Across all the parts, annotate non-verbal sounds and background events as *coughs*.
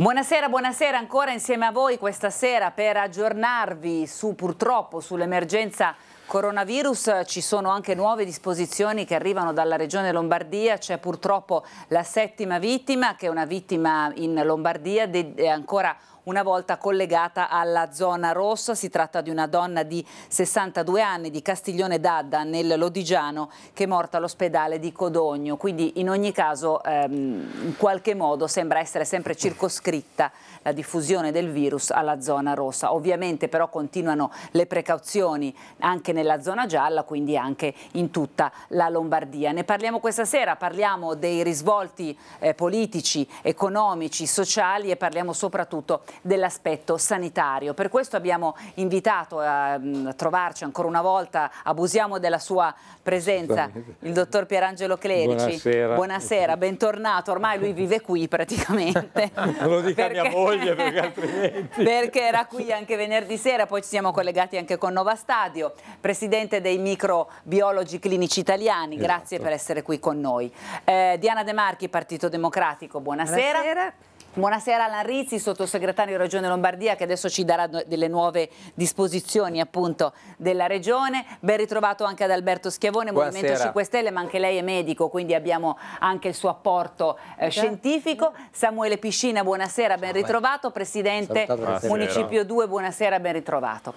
Buonasera, buonasera ancora insieme a voi questa sera per aggiornarvi su purtroppo sull'emergenza coronavirus ci sono anche nuove disposizioni che arrivano dalla regione Lombardia, c'è purtroppo la settima vittima che è una vittima in Lombardia, è ancora una volta collegata alla zona rossa. Si tratta di una donna di 62 anni di Castiglione d'Adda nel Lodigiano che è morta all'ospedale di Codogno. Quindi in ogni caso ehm, in qualche modo sembra essere sempre circoscritta la diffusione del virus alla zona rossa. Ovviamente però continuano le precauzioni anche nella zona gialla, quindi anche in tutta la Lombardia. Ne parliamo questa sera, parliamo dei risvolti eh, politici, economici, sociali e parliamo soprattutto dell'aspetto sanitario. Per questo abbiamo invitato a, mm, a trovarci ancora una volta, abusiamo della sua presenza, il dottor Pierangelo Clerici. Buonasera. Buonasera, bentornato, ormai lui vive qui praticamente. *laughs* Lo dica perché... mia moglie moglie perché altrimenti... perché era qui anche venerdì sera, poi ci siamo collegati anche con Nova Stadio, presidente dei microbiologi clinici italiani, esatto. grazie per essere qui con noi. Eh, Diana De Marchi, Partito Democratico, buonasera. buonasera. Buonasera Alan Rizzi, sottosegretario di Regione Lombardia che adesso ci darà delle nuove disposizioni appunto della Regione. Ben ritrovato anche ad Alberto Schiavone, Buonasera. Movimento 5 Stelle, ma anche lei è medico, quindi abbiamo anche il suo apporto eh, scientifico. Samuele Piscina, buonasera, ben ritrovato. Presidente buonasera. Municipio 2, buonasera, ben ritrovato.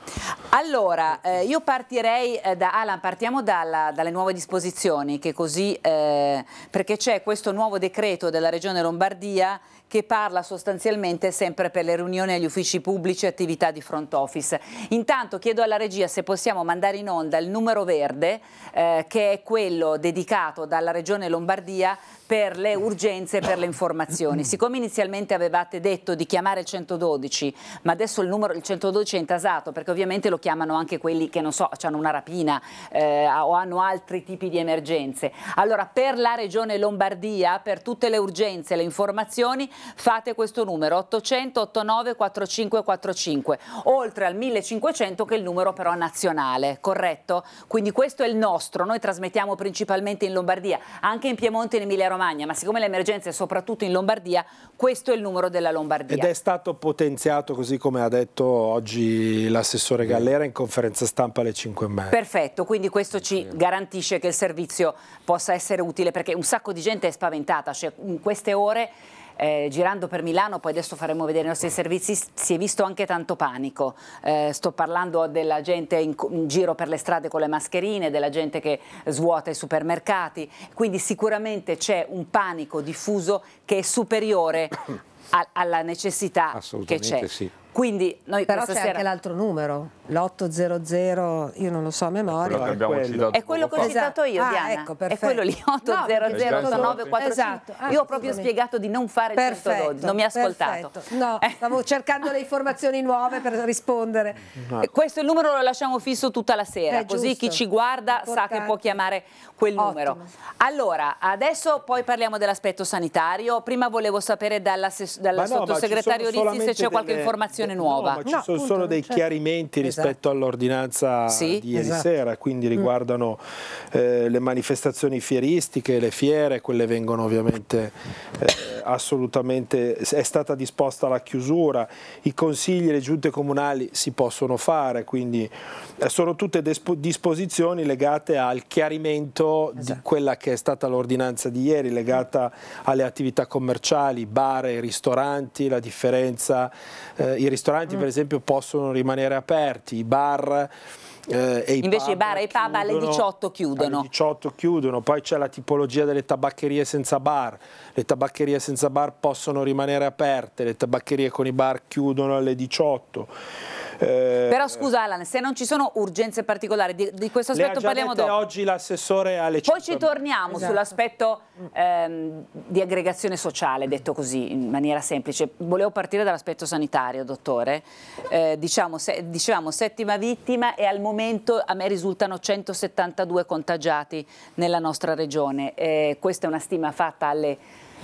Allora, eh, io partirei eh, da Alan, partiamo dalla, dalle nuove disposizioni, così, eh, perché c'è questo nuovo decreto della Regione Lombardia che parla sostanzialmente sempre per le riunioni agli uffici pubblici e attività di front office. Intanto chiedo alla regia se possiamo mandare in onda il numero verde eh, che è quello dedicato dalla Regione Lombardia per le urgenze e per le informazioni. *clears throat* Siccome inizialmente avevate detto di chiamare il 112, ma adesso il numero il 112 è intasato perché ovviamente lo chiamano anche quelli che non so, hanno una rapina eh, o hanno altri tipi di emergenze. Allora per la regione Lombardia, per tutte le urgenze e le informazioni fate questo numero 800 89 45 45, oltre al 1500 che è il numero però nazionale, corretto? Quindi questo è il nostro, noi trasmettiamo principalmente in Lombardia, anche in Piemonte e in Emilia Romagna Romagna, ma siccome l'emergenza è soprattutto in Lombardia, questo è il numero della Lombardia. Ed è stato potenziato, così come ha detto oggi l'assessore Gallera in conferenza stampa alle 5 e mezza. Perfetto, quindi questo ci garantisce che il servizio possa essere utile, perché un sacco di gente è spaventata, cioè in queste ore eh, girando per Milano, poi adesso faremo vedere i nostri servizi, si è visto anche tanto panico. Eh, sto parlando della gente in, in, giro per le strade con le mascherine, della gente che svuota i supermercati, quindi sicuramente c'è un panico diffuso che è superiore *coughs* a, alla necessità che c'è. Sì. Quindi noi Però c'è sera... anche l'altro numero, l'800, io non lo so a memoria. È quello che, citato è quello che ho citato io, ah, Diana. Ecco, è quello lì, 800 esatto. ah, io ho proprio spiegato di non fare perfetto, 112, non mi ha ascoltato. Perfetto. No, stavo cercando le informazioni nuove per rispondere. No. Eh, questo il numero lo lasciamo fisso tutta la sera, è così giusto. chi ci guarda Importante. sa che può chiamare quel numero. Ottimo. Allora, adesso poi parliamo dell'aspetto sanitario. Prima volevo sapere dalla, dalla no, sottosegretario Rizzi se c'è qualche delle... informazione informazione esatto. nuova. No, ma ci no, sono appunto, solo dei certo. chiarimenti esatto. rispetto all'ordinanza sì, di ieri esatto. sera, quindi mm. riguardano mm. eh, le manifestazioni fieristiche, le fiere, quelle vengono ovviamente eh, assolutamente, è stata disposta la chiusura, i consigli le giunte comunali si possono fare, quindi eh, sono tutte disposizioni legate al chiarimento esatto. di quella che è stata l'ordinanza di ieri, legata alle attività commerciali, bar e ristoranti, la differenza, eh, i ristoranti mm. per esempio possono rimanere aperti, i bar... Eh, e Invece i bar e i pub alle 18 chiudono. Alle 18 chiudono, poi c'è la tipologia delle tabaccherie senza bar. Le tabaccherie senza bar possono rimanere aperte, le tabaccherie con i bar chiudono alle 18. Eh, Però scusa Alan, se non ci sono urgenze particolari, di, di questo aspetto parliamo dopo. oggi l'assessore alle 5. Poi ci torniamo esatto. sull'aspetto ehm, di aggregazione sociale, detto così, in maniera semplice. Volevo partire dall'aspetto sanitario, dottore. Eh, diciamo, se, dicevamo settima vittima e al momento a me risultano 172 contagiati nella nostra regione. Eh, questa è una stima fatta alle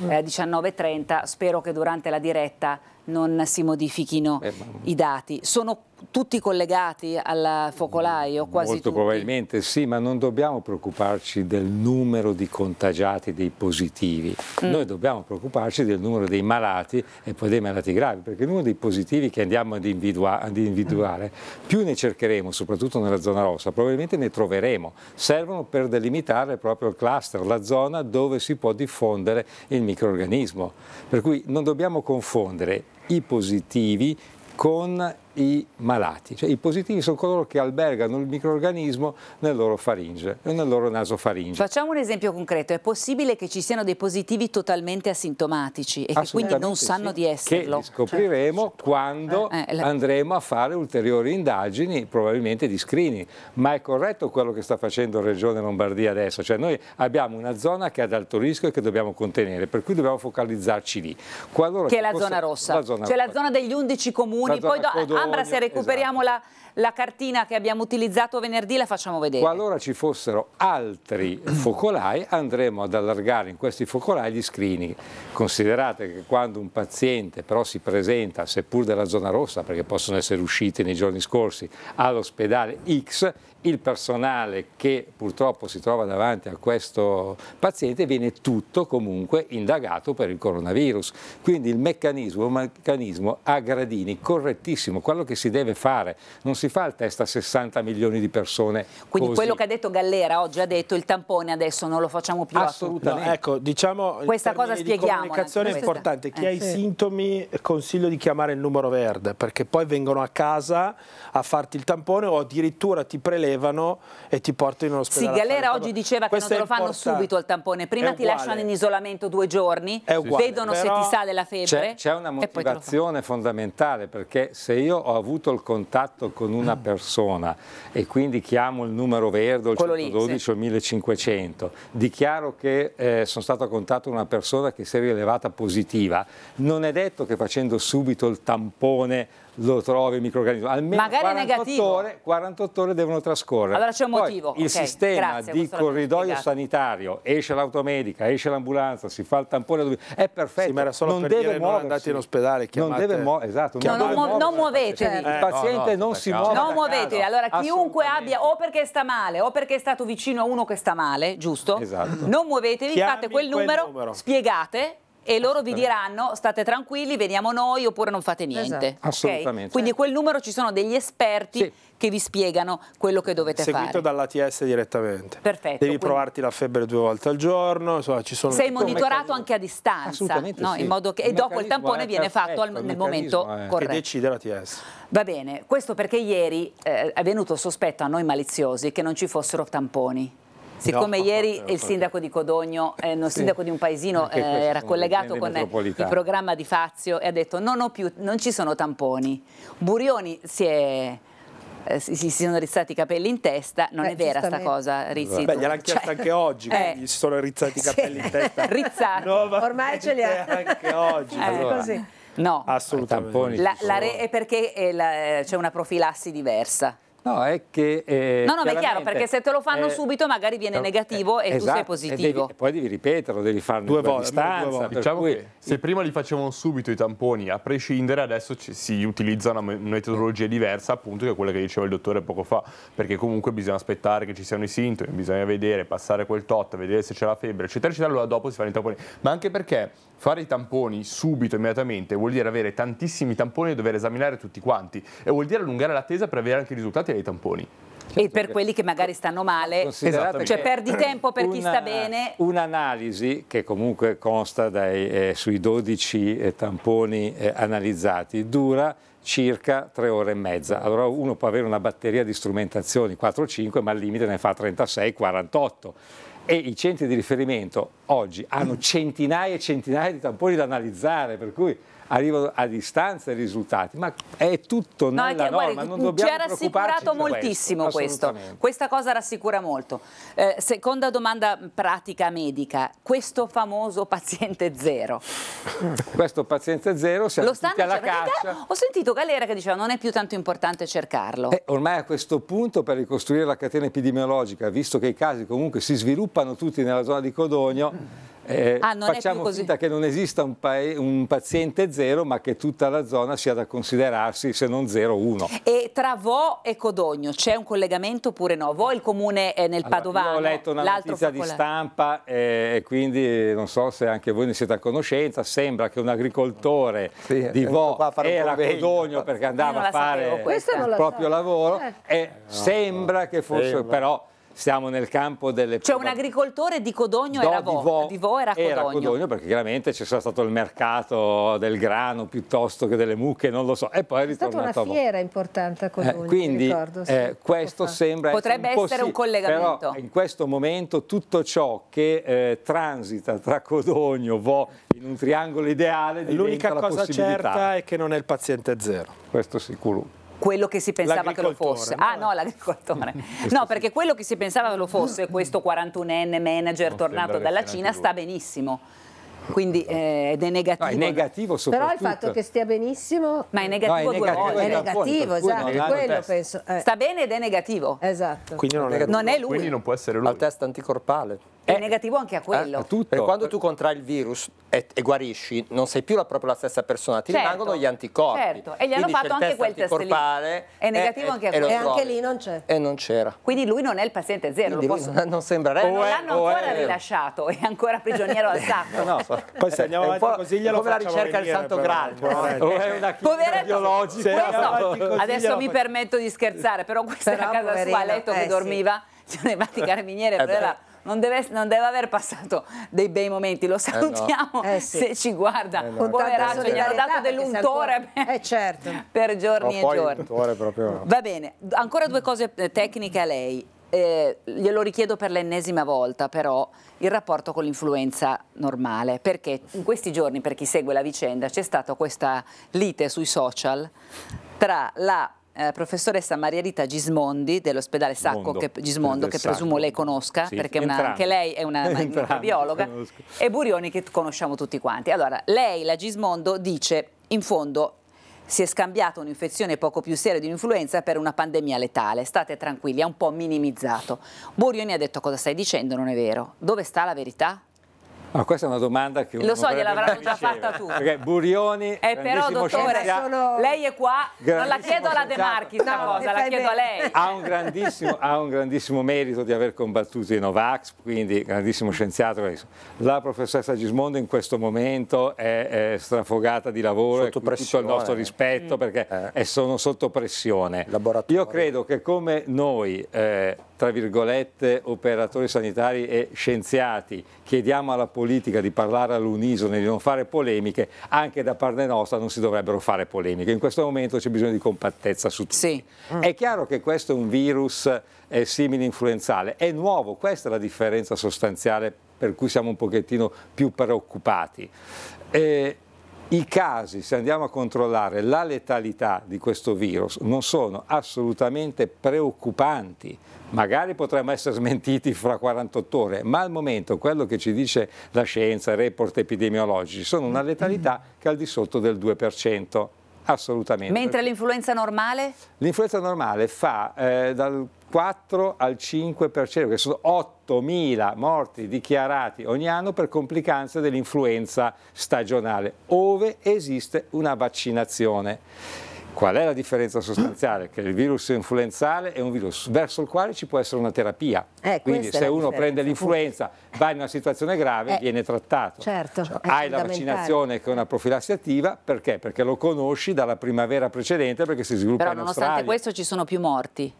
eh, 19.30, spero che durante la diretta non si modifichino eh, i dati. Sono tutti collegati al focolaio? Quasi Molto tutti. probabilmente sì, ma non dobbiamo preoccuparci del numero di contagiati, dei positivi. Mm. Noi dobbiamo preoccuparci del numero dei malati e poi dei malati gravi, perché il numero dei positivi che andiamo ad, individua ad individuare, mm. più ne cercheremo, soprattutto nella zona rossa, probabilmente ne troveremo. Servono per delimitare proprio il cluster, la zona dove si può diffondere il microorganismo. Per cui non dobbiamo confondere i positivi con i malati, cioè i positivi sono coloro che albergano il microorganismo nel loro faringe e nel loro naso faringe. Facciamo un esempio concreto, è possibile che ci siano dei positivi totalmente asintomatici e che quindi non sanno sì, di esserlo? Che scopriremo cioè, quando eh, eh, la... andremo a fare ulteriori indagini, probabilmente di screening, ma è corretto quello che sta facendo Regione Lombardia adesso, cioè noi abbiamo una zona che è ad alto rischio e che dobbiamo contenere, per cui dobbiamo focalizzarci lì. Qualora che è la zona rossa, la zona cioè rossa. la zona degli 11 comuni, poi do, Sambra, se recuperiamo esatto. la, la, cartina che abbiamo utilizzato venerdì la facciamo vedere. Qualora ci fossero altri focolai andremo ad allargare in questi focolai gli screening. Considerate che quando un paziente però si presenta, seppur della zona rossa, perché possono essere usciti nei giorni scorsi, all'ospedale X, il personale che purtroppo si trova davanti a questo paziente viene tutto comunque indagato per il coronavirus. Quindi il meccanismo è un meccanismo a gradini, correttissimo, quello che si deve fare. Non si fa il test a 60 milioni di persone. Quindi così. quello che ha detto Gallera oggi ha detto il tampone adesso non lo facciamo più. Assolutamente. No, ecco, diciamo questa cosa spieghiamo. La comunicazione è importante. Eh, Chi eh, ha sì. i sintomi consiglio di chiamare il numero verde perché poi vengono a casa a farti il tampone o addirittura ti prelevano levano e ti portano in ospedale. Sì, Galera oggi diceva Questo che non te lo fanno porta... subito il tampone, prima ti lasciano in isolamento due giorni, uguale, vedono se ti sale la febbre. C'è una motivazione fondamentale perché se io ho avuto il contatto con una mm. persona e quindi chiamo il numero verde, il Quello 112 lì, sì. o il 1500, dichiaro che eh, sono stato a contatto con una persona che si è rilevata positiva, non è detto che facendo subito il tampone lo trovi il microorganismo. Almeno Magari 48 ore, 48 ore, devono trascorrere. Allora c'è un Poi motivo. Il okay, sistema grazie, di corridoio sanitario, esce l'automedica, esce l'ambulanza, si fa il tampone, è perfetto. Sì, ma era solo non per deve dire muoversi. non andate in ospedale, chiamate... Esatto, non deve muo- esatto, non, non, muo- non muovetevi. Eh, il paziente no, no, non si muove. Non muovetevi. Allora chiunque abbia, o perché sta male, o perché è stato vicino a uno che sta male, giusto? Esatto. Non muovetevi, Chiami fate quel numero, quel numero, spiegate e loro vi diranno state tranquilli, veniamo noi oppure non fate niente. Esatto. Assolutamente. Quindi quel numero ci sono degli esperti sì. che vi spiegano quello che dovete Seguito fare. Seguito dall'ATS direttamente. Perfetto. Devi quindi... provarti la febbre due volte al giorno, insomma, ci sono Sei monitorato anche a distanza, Assolutamente no? sì. in modo che, e dopo il tampone viene fatto al, nel momento è. corretto. Che decide l'ATS. Va bene, questo perché ieri eh, è venuto il sospetto a noi maliziosi che non ci fossero tamponi. Siccome no, ieri eh, il sindaco di Codogno, eh, il sindaco di un paesino, eh, era collegato con il programma di Fazio e ha detto non, ho più, non ci sono tamponi. Burioni si è... Eh, si, si, sono rizzati i capelli in testa, non eh, è vera sta cosa, Rizzi. Beh, gliel'hanno cioè, chiesto cioè, anche oggi, eh, si sono rizzati i capelli sì. in testa. *laughs* rizzati, ormai ce li ha. Anche oggi. Eh, allora. così. No, assolutamente. La, la re, è perché eh, c'è una profilassi diversa. No, è che... Eh, no, no, ma è chiaro, perché se te lo fanno eh, subito magari viene negativo eh, e esatto, tu sei esatto, positivo. Devi, poi devi ripeterlo, devi farlo due volte. due volte. Diciamo cui... che se prima li facevano subito i tamponi, a prescindere, adesso ci, si utilizza una metodologia diversa, appunto, che quella che diceva il dottore poco fa, perché comunque bisogna aspettare che ci siano i sintomi, bisogna vedere, passare quel tot, vedere se c'è la febbre, eccetera, eccetera, allora dopo si fanno i tamponi. Ma anche perché Fare i tamponi subito, immediatamente, vuol dire avere tantissimi tamponi e dover esaminare tutti quanti e vuol dire allungare l'attesa per avere anche i risultati dei tamponi. Certo e per quelli che magari stanno male, cioè perdi tempo per una, chi sta bene. Un'analisi che comunque consta dai, eh, sui 12 eh, tamponi eh, analizzati dura circa 3 ore e mezza. Allora uno può avere una batteria di strumentazioni 4-5, ma al limite ne fa 36-48 e i centri di riferimento oggi hanno centinaia e centinaia di tamponi da analizzare, per cui arrivano a distanza i risultati, ma è tutto nella no, nella norma, non dobbiamo Ci ha rassicurato moltissimo questo, questo. questa cosa rassicura molto. Eh, seconda domanda pratica medica, questo famoso paziente zero. questo paziente zero siamo Lo tutti alla caccia. Ho sentito Galera che diceva non è più tanto importante cercarlo. Eh, ormai a questo punto per ricostruire la catena epidemiologica, visto che i casi comunque si sviluppano tutti nella zona di Codogno, eh, ah, facciamo finta che non esista un, un, paziente zero, ma che tutta la zona sia da considerarsi se non zero uno. E tra Vo e Codogno c'è un collegamento oppure no? Vo è il comune è eh, nel allora, Padovano. ho letto una notizia di stampa eh, e quindi non so se anche voi ne siete a conoscenza. Sembra che un agricoltore sì, di Vo era a Codogno perché andava a fare sapevo, il proprio so. lavoro eh. e no, sembra no, che fosse sembra. però siamo nel campo delle... C'è cioè, un agricoltore di Codogno Do, era Vo, Vo, di Vo era Codogno. Era Codogno perché chiaramente c'è stato il mercato del grano piuttosto che delle mucche, non lo so. E poi è, ritornato a è stata una fiera importante a eh, Codogno, eh, Quindi ricordo, eh, sì, eh, questo fa. sembra... Potrebbe essere, essere un collegamento. Però eh, in questo momento tutto ciò che eh, transita tra Codogno, Vo, in un triangolo ideale diventa L'unica cosa certa è che non è il paziente zero. Questo sicuro quello che si pensava che lo fosse. No? Ah no, l'agricoltore. no, perché quello che si pensava lo fosse, questo 41enne manager non tornato dalla Cina, sta benissimo quindi eh, ed è negativo. No, è negativo Però il fatto che stia benissimo... Ma è negativo, no, è negativo È negativo, esatto, no, quello penso. Eh. Sta bene ed è negativo. Esatto. Quindi non, è, è lui. Quindi non può essere lui. Al test anticorpale è negativo anche a quello. Eh, Perché quando tu contrai il virus e, e, guarisci, non sei più proprio la stessa persona, ti certo, rimangono gli anticorpi. Certo, e gli hanno Quindi fatto anche quel test lì. È negativo è, anche a quello. E anche lì non c'è. E non c'era. Quindi lui non è il paziente zero, Quindi lo posso... non, non sembrerebbe. Eh, non l'hanno ancora rilasciato, è ancora prigioniero al *laughs* sacco. no, no, poi se andiamo avanti così glielo facciamo Come la ricerca del Santo Graal. Poveretto, questo, adesso mi permetto di scherzare, però questa è la casa sua a letto che eh, dormiva, *laughs* sono andati i carabinieri, però era non deve, non deve, aver passato dei bei momenti, lo eh, salutiamo eh no. sì. se ci guarda, eh no. poveraccio, gli hanno dato dell'untore per, eh, certo. per giorni e giorni. Proprio... Va bene, ancora due cose eh, tecniche a lei. Eh, glielo richiedo per l'ennesima volta però il rapporto con l'influenza normale perché in questi giorni per chi segue la vicenda c'è stata questa lite sui social tra la eh, professoressa Maria Rita Gismondi dell'ospedale Sacco che, Gismondo, che presumo Sacco. lei conosca, sì, perché una, anche lei è una, una *laughs* biologa, e Burioni che conosciamo tutti quanti. Allora, lei, la Gismondo, dice in fondo si è scambiata un'infezione poco più seria di un'influenza per una pandemia letale. State tranquilli, ha un po' minimizzato. Burioni ha detto cosa stai dicendo, non è vero. Dove sta la verità? Ma ah, questa è una domanda che Lo so, gliel'avranno già fatta tu. Perché Burioni Eh però, dottore, sono... lei è qua, non la chiedo alla De Marchi no, cosa, la chiedo a lei. Ha un, ha un, grandissimo, merito di aver combattuto i Novax, quindi grandissimo scienziato. La professoressa Gismondo in questo momento è, è strafogata di lavoro sotto tutto il nostro rispetto mm. perché eh. sono sotto pressione. Io credo che come noi... Eh, tra virgolette, operatori sanitari e scienziati, chiediamo alla politica di parlare all'unisono e di non fare polemiche, anche da parte nostra non si dovrebbero fare polemiche. In questo momento c'è bisogno di compattezza su tutto. Sì. È chiaro che questo è un virus eh, simile influenzale, è nuovo, questa è la differenza sostanziale per cui siamo un pochettino più preoccupati. Eh, i casi, se andiamo a controllare la letalità di questo virus, non sono assolutamente preoccupanti, magari potremmo essere smentiti fra 48 ore, ma al momento quello che ci dice la scienza, i report epidemiologici, sono una letalità che è al di sotto del 2%. Assolutamente. Mentre l'influenza normale? L'influenza normale fa eh, dal 4 al 5%, che sono 8.000 morti dichiarati ogni anno per complicanze dell'influenza stagionale, ove esiste una vaccinazione. Qual è la differenza sostanziale? Che il virus influenzale è un virus verso il quale ci può essere una terapia. Eh, Quindi se uno prende l'influenza, va in una situazione grave, eh, viene trattato. Certo, cioè, hai la vaccinazione che è una profilassi attiva, perché? Perché lo conosci dalla primavera precedente perché si sviluppa Però, in Australia. Però nonostante questo ci sono più morti.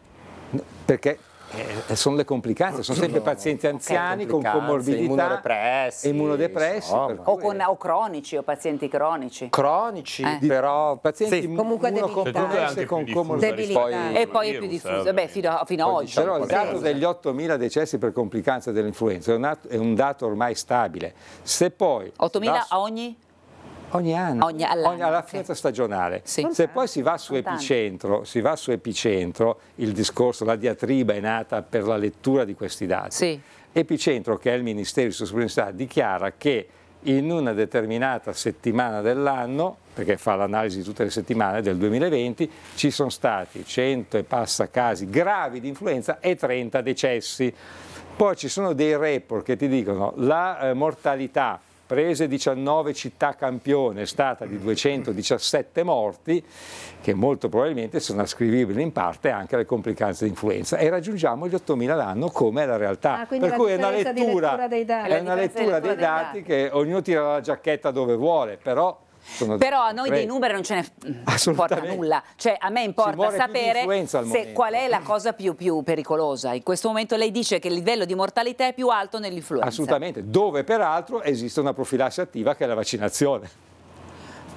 perché eh, eh sono le complicate, sono sempre no, pazienti anziani con comorbidità, immunodepressi, immunodepressi insomma, o, con, o, cronici o pazienti cronici. Cronici, eh. però pazienti sì. comunque debilitati con comorbidità e poi è più diffuso, eh, beh, fino, fino ad oggi. però il dato degli 8.000 decessi per complicanza dell'influenza è, è, un dato ormai stabile. Se poi 8.000 a ogni Ogni anno, ogni, ogni alla finestra sì. stagionale. Sì. Se poi si va, si va, su epicentro, il discorso, la diatriba è nata per la lettura di questi dati. Sì. Epicentro, che è il Ministero di Sostenibilità, dichiara che in una determinata settimana dell'anno, perché fa l'analisi di tutte le settimane del 2020, ci sono stati 100 e passa casi gravi di influenza e 30 decessi. Poi ci sono dei report che ti dicono la eh, mortalità prese 19 città campione, è stata di 217 morti, che molto probabilmente sono ascrivibili in parte anche alle complicanze di influenza e raggiungiamo gli 8.000 l'anno come è la realtà. Ah, per cui è una lettura, lettura dei dati, è una lettura dei dati che ognuno tira la giacchetta dove vuole, però sono Però a noi dei numeri non ce ne mm, importa nulla, cioè a me importa sapere se, qual è la cosa più, più, pericolosa. In questo momento lei dice che il livello di mortalità è più alto nell'influenza. Assolutamente, dove peraltro esiste una profilassi attiva che è la vaccinazione.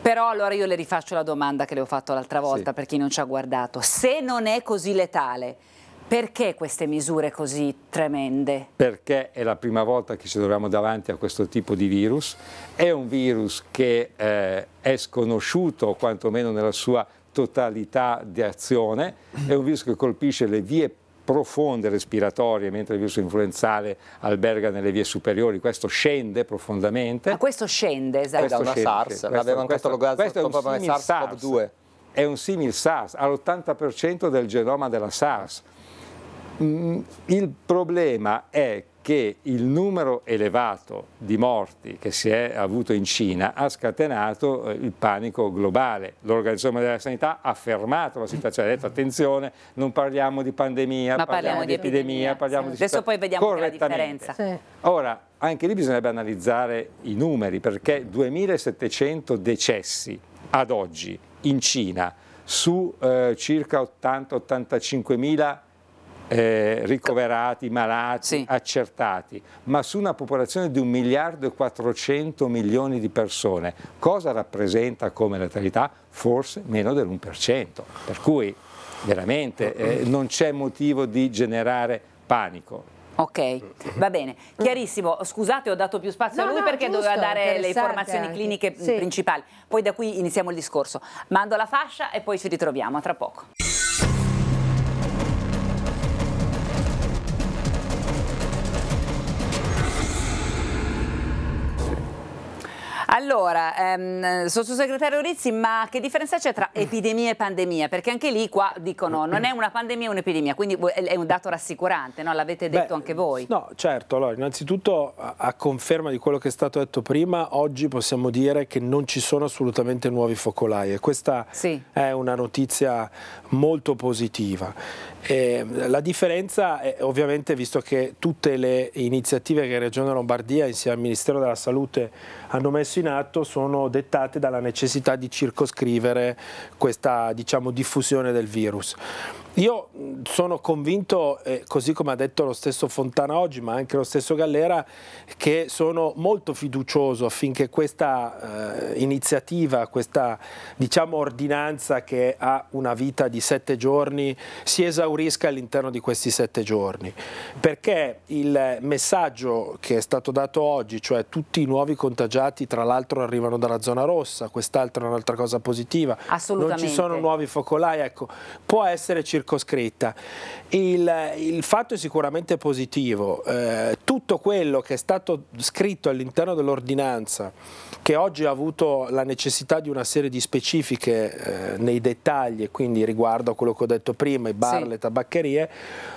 Però allora io le rifaccio la domanda che le ho fatto l'altra volta sì. per chi non ci ha guardato. Se non è così letale, perché queste misure così tremende? Perché è la prima volta che ci troviamo davanti a questo tipo di virus. È un virus che eh, è sconosciuto, quantomeno nella sua totalità di azione. È un virus che colpisce le vie profonde respiratorie, mentre il virus influenzale alberga nelle vie superiori, questo scende profondamente. Ma ah, questo scende, esatto. Questo da una SARS, questo, l'avevano catalogato questo è un come SARS-CoV-2. È un simile SARS, all'80% del genoma della SARS. Mm, il problema è che il numero elevato di morti che si è avuto in Cina ha scatenato eh, il panico globale. L'Organizzazione della Sanità ha fermato la situazione, ha detto attenzione, non parliamo di pandemia, parliamo, parliamo, di epidemia, epidemia parliamo sì. di Adesso poi vediamo la differenza. Sì. Ora, anche lì bisognerebbe analizzare i numeri perché 2700 decessi ad oggi in Cina su eh, circa 80-85 mila eh, ricoverati, malati, sì. accertati, ma su una popolazione di 1 miliardo e 400 milioni di persone. Cosa rappresenta come natalità? Forse meno dell'1%. Per cui veramente eh, non c'è motivo di generare panico. Ok, va bene, chiarissimo, scusate ho dato più spazio no, a lui no, perché giusto, doveva dare le informazioni anche. cliniche sì. principali, poi da qui iniziamo il discorso, mando la fascia e poi ci ritroviamo, a tra poco. Allora, ehm, sottosegretario Rizzi, ma che differenza c'è tra epidemia e pandemia? Perché anche lì qua dicono non è una pandemia, è un'epidemia, quindi è un dato rassicurante, no? l'avete detto Beh, anche voi. No, certo, allora, innanzitutto a conferma di quello che è stato detto prima, oggi possiamo dire che non ci sono assolutamente nuovi focolai e questa sì. è una notizia molto positiva. E ehm, la differenza è ovviamente visto che tutte le iniziative che Regione Lombardia insieme al Ministero della Salute hanno messo in atto sono dettate dalla necessità di circoscrivere questa diciamo, diffusione del virus. Io sono convinto, eh, così come ha detto lo stesso Fontana oggi, ma anche lo stesso Gallera, che sono molto fiducioso affinché questa eh, iniziativa, questa diciamo, ordinanza che ha una vita di sette giorni, si esaurisca all'interno di questi sette giorni. Perché il messaggio che è stato dato oggi, cioè tutti i nuovi contagiati, tra l'altro arrivano dalla zona rossa, quest'altra è un'altra cosa positiva, non ci sono nuovi focolai, ecco, può essere circolato circoscritta. Il, il fatto è sicuramente positivo, eh, tutto quello che è stato scritto all'interno dell'ordinanza, che oggi ha avuto la necessità di una serie di specifiche eh, nei dettagli, quindi riguardo a quello che ho detto prima, i bar, sì. le tabaccherie,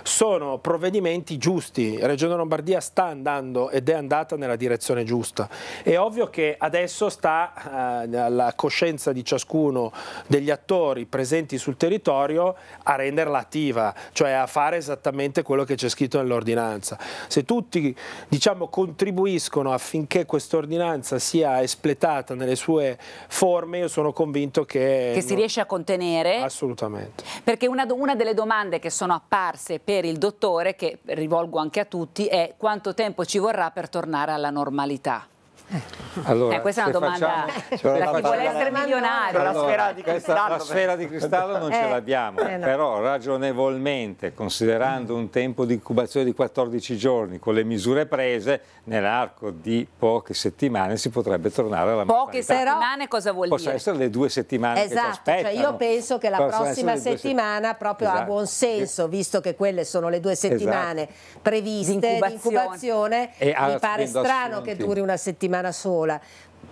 sono provvedimenti giusti. La Regione Lombardia sta andando ed è andata nella direzione giusta. È ovvio che adesso sta eh, alla coscienza di ciascuno degli attori presenti sul territorio a rendere renderla attiva, cioè a fare esattamente quello che c'è scritto nell'ordinanza. Se tutti diciamo, contribuiscono affinché questa ordinanza sia espletata nelle sue forme, io sono convinto che... Che si non... riesce a contenere? Assolutamente. Perché una, una delle domande che sono apparse per il dottore, che rivolgo anche a tutti, è quanto tempo ci vorrà per tornare alla normalità? Eh. Allora, eh, questa è una domanda facciamo, da *laughs* chi vuole essere milionario. Allora, la sfera di cristallo, la sfera di cristallo non eh, ce l'abbiamo, eh, no. però ragionevolmente, considerando un tempo di incubazione di 14 giorni, con le misure prese, nell'arco di poche settimane si potrebbe tornare alla normalità. Poche settimane cosa vuol Possono dire? Possono essere le due settimane esatto, cioè io penso che la Possono prossima settimana proprio esatto. ha buon senso, visto che quelle sono le due esatto. settimane esatto. previste di incubazione, di mi pare strano che duri una settimana settimana sola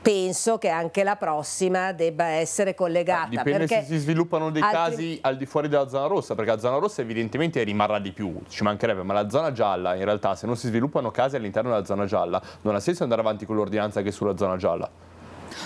penso che anche la prossima debba essere collegata. Dipende se si sviluppano dei casi al di fuori della zona rossa, perché la zona rossa evidentemente rimarrà di più, ci mancherebbe, ma la zona gialla in realtà se non si sviluppano casi all'interno della zona gialla non ha senso andare avanti con l'ordinanza che sulla zona gialla.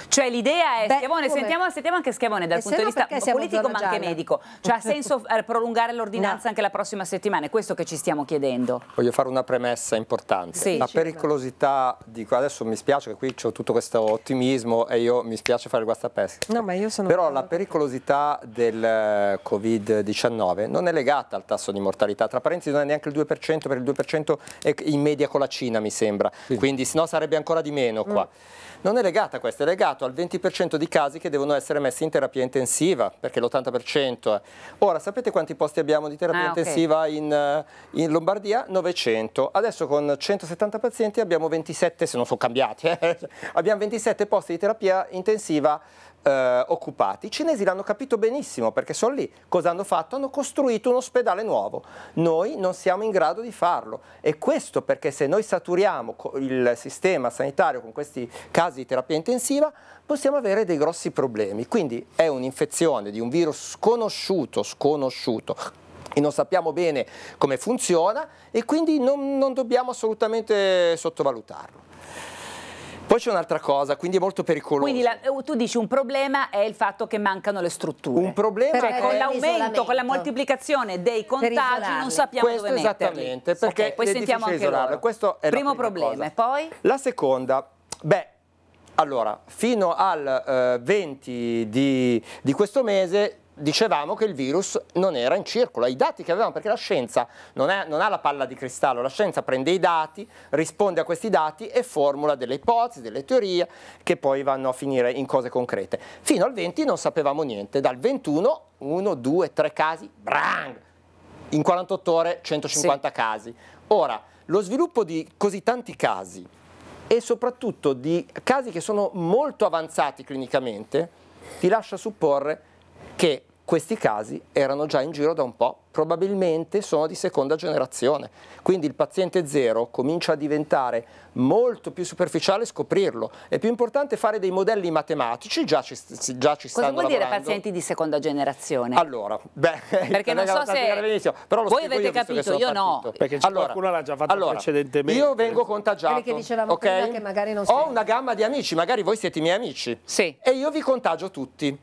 Cioè l'idea è, Beh, Schiavone, sentiamo, sentiamo, anche Schiavone dal punto di vista politico ma anche medico, cioè ha senso *laughs* prolungare l'ordinanza no. anche la prossima settimana, è questo che ci stiamo chiedendo. Voglio fare una premessa importante, sì, la pericolosità, dico adesso mi spiace che qui c'ho tutto questo ottimismo e io mi spiace fare il guastapesca, no, ma io sono però la pericolosità del eh, Covid-19 non è legata al tasso di mortalità, tra parentesi non è neanche il 2%, perché il 2% è in media con la Cina mi sembra, sì. quindi se no sarebbe ancora di meno qua. Mm non è legata a questo, è legato al 20% di casi che devono essere messi in terapia intensiva, perché l'80% è. Ora, sapete quanti posti abbiamo di terapia ah, intensiva okay. in, eh, in, Lombardia? 900. Adesso con 170 pazienti abbiamo 27, se non sono cambiati, eh? *laughs* abbiamo 27 posti di terapia intensiva eh, occupati. I cinesi l'hanno capito benissimo perché sono lì. Cosa hanno fatto? Hanno costruito un ospedale nuovo. Noi non siamo in grado di farlo. E questo perché se noi saturiamo il sistema sanitario con questi casi di terapia intensiva, possiamo avere dei grossi problemi. Quindi è un'infezione di un virus sconosciuto, sconosciuto, e non sappiamo bene come funziona e quindi non, non dobbiamo assolutamente sottovalutarlo. Poi c'è un'altra cosa, quindi è molto pericoloso. Quindi la, eh, tu dici un problema è il fatto che mancano le strutture. Un problema cioè, è con l'aumento, con la moltiplicazione dei contagi non sappiamo questo dove esattamente, metterli. Esattamente, perché okay, poi sentiamo anche isolarlo. Questo è Primo problema, cosa. poi? La seconda, beh, allora, fino al eh, 20 di, di questo mese dicevamo che il virus non era in circolo, i dati che avevamo, perché la scienza non, è, non, ha la palla di cristallo, la scienza prende i dati, risponde a questi dati e formula delle ipotesi, delle teorie che poi vanno a finire in cose concrete. Fino al 20 non sapevamo niente, dal 21 1, 2, 3 casi, brang! In 48 ore 150 sì. casi. Ora, lo sviluppo di così tanti casi e soprattutto di casi che sono molto avanzati clinicamente ti lascia supporre che questi casi erano già in giro da un po', probabilmente sono di seconda generazione. Quindi il paziente zero comincia a diventare molto più superficiale scoprirlo. È più importante fare dei modelli matematici, già ci, già ci Cosa stanno Cosa vuol dire pazienti di seconda generazione? Allora, beh, perché *laughs* non so se voi avete io, capito, io, io no. Perché allora, qualcuno l'ha già fatto allora, precedentemente. Io vengo contagiato. Perché dicevamo okay? prima che magari non Ho una gamma di amici, magari voi siete i miei amici. Sì. E io vi contagio tutti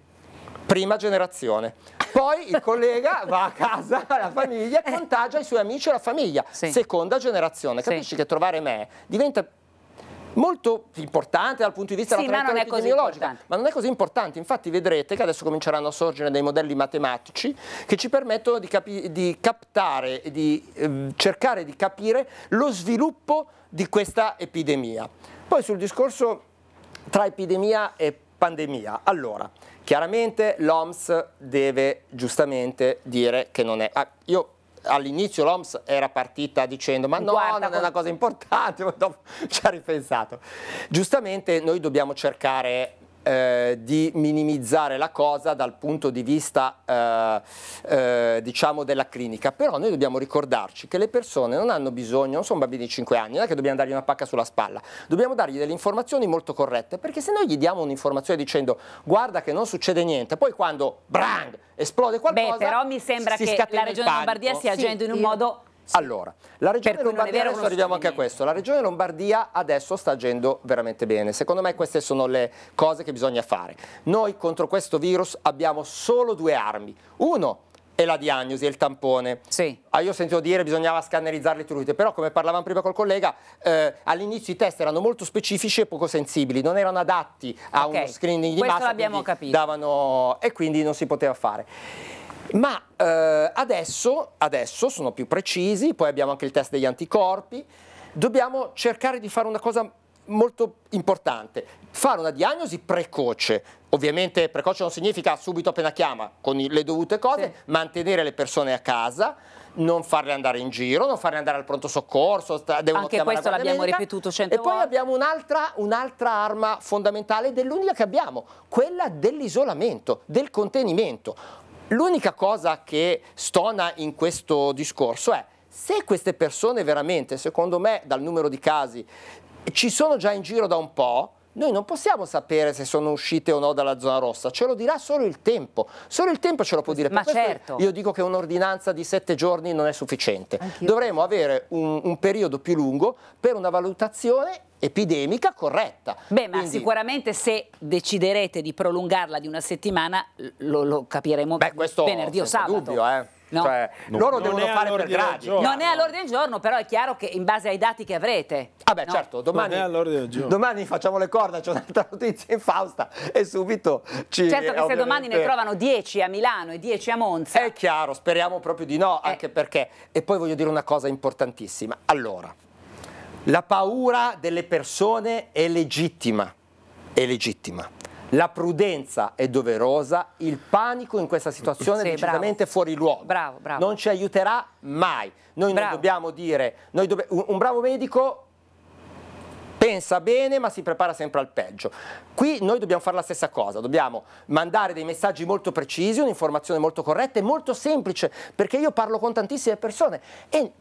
prima generazione. Poi il collega *laughs* va a casa, la famiglia, eh. contagia i suoi amici e la famiglia, sì. seconda generazione. Capisci sì. che trovare me diventa molto importante dal punto di vista sì, della traiettoria epidemiologica, ma non è così importante. Infatti vedrete che adesso cominceranno a sorgere dei modelli matematici che ci permettono di, di captare e di eh, cercare di capire lo sviluppo di questa epidemia. Poi sul discorso tra epidemia e pandemia. Allora, Chiaramente l'OMS deve giustamente dire che non è... Ah, io all'inizio l'OMS era partita dicendo ma no, Guarda, non è una cosa importante, *laughs* ma dopo ci ha ripensato. Giustamente noi dobbiamo cercare eh, di minimizzare la cosa dal punto di vista eh, eh, diciamo della clinica, però noi dobbiamo ricordarci che le persone non hanno bisogno, non sono bambini di 5 anni, non è che dobbiamo dargli una pacca sulla spalla, dobbiamo dargli delle informazioni molto corrette, perché se noi gli diamo un'informazione dicendo guarda che non succede niente, poi quando brang, esplode qualcosa, Beh, però mi sembra che la regione Lombardia stia sì, agendo in un io... modo allora, la regione Lombardia, adesso arriviamo anche a questo, la regione Lombardia adesso sta agendo veramente bene, secondo me queste sono le cose che bisogna fare. Noi contro questo virus abbiamo solo due armi, uno è la diagnosi, è il tampone. Sì. Ah, io ho sentito dire che bisognava scannerizzarli tutti, però come parlavamo prima col collega, eh, all'inizio i test erano molto specifici e poco sensibili, non erano adatti a okay. uno screening di Questo massa, davano... e quindi non si poteva fare. Ma eh, adesso, adesso sono più precisi, poi abbiamo anche il test degli anticorpi, dobbiamo cercare di fare una cosa molto importante, fare una diagnosi precoce. Ovviamente precoce non significa subito appena chiama, con le dovute cose, sì. mantenere le persone a casa, non farle andare in giro, non farle andare al pronto soccorso, devono Anche questo l'abbiamo ripetuto cento volte. E poi abbiamo un'altra, un'altra arma fondamentale dell'unica che abbiamo, quella dell'isolamento, del contenimento. L'unica cosa che stona in questo discorso è se queste persone veramente, secondo me, dal numero di casi, ci sono già in giro da un po', noi non possiamo sapere se sono uscite o no dalla zona rossa, ce lo dirà solo il tempo, solo il tempo ce lo può dire. Per Ma certo. Io dico che un'ordinanza di sette giorni non è sufficiente, dovremmo avere un, un periodo più lungo per una valutazione epidemica corretta. Beh, ma Quindi, sicuramente se deciderete di prolungarla di una settimana lo, lo capiremo beh, venerdì o sabato. Dubbio, eh. No. Cioè, no. loro non devono fare per gradi. Non è all'ordine del giorno, però è chiaro che in base ai dati che avrete. Vabbè, ah no? certo, domani, domani, facciamo le corna, c'è un'altra *laughs* notizia in Fausta e subito ci... Certo che ovviamente... se domani ne trovano 10 a Milano e 10 a Monza... È chiaro, speriamo proprio di no, eh. anche perché... E poi voglio dire una cosa importantissima. Allora, la paura delle persone è legittima, è legittima. La prudenza è doverosa, il panico in questa situazione sì, è decisamente bravo. fuori luogo. Bravo, bravo. Non ci aiuterà mai. Noi non dobbiamo dire, dobb un, un bravo medico pensa bene ma si prepara sempre al peggio. Qui noi dobbiamo fare la stessa cosa, dobbiamo mandare dei messaggi molto precisi, un'informazione molto corretta e molto semplice, perché io parlo con tantissime persone e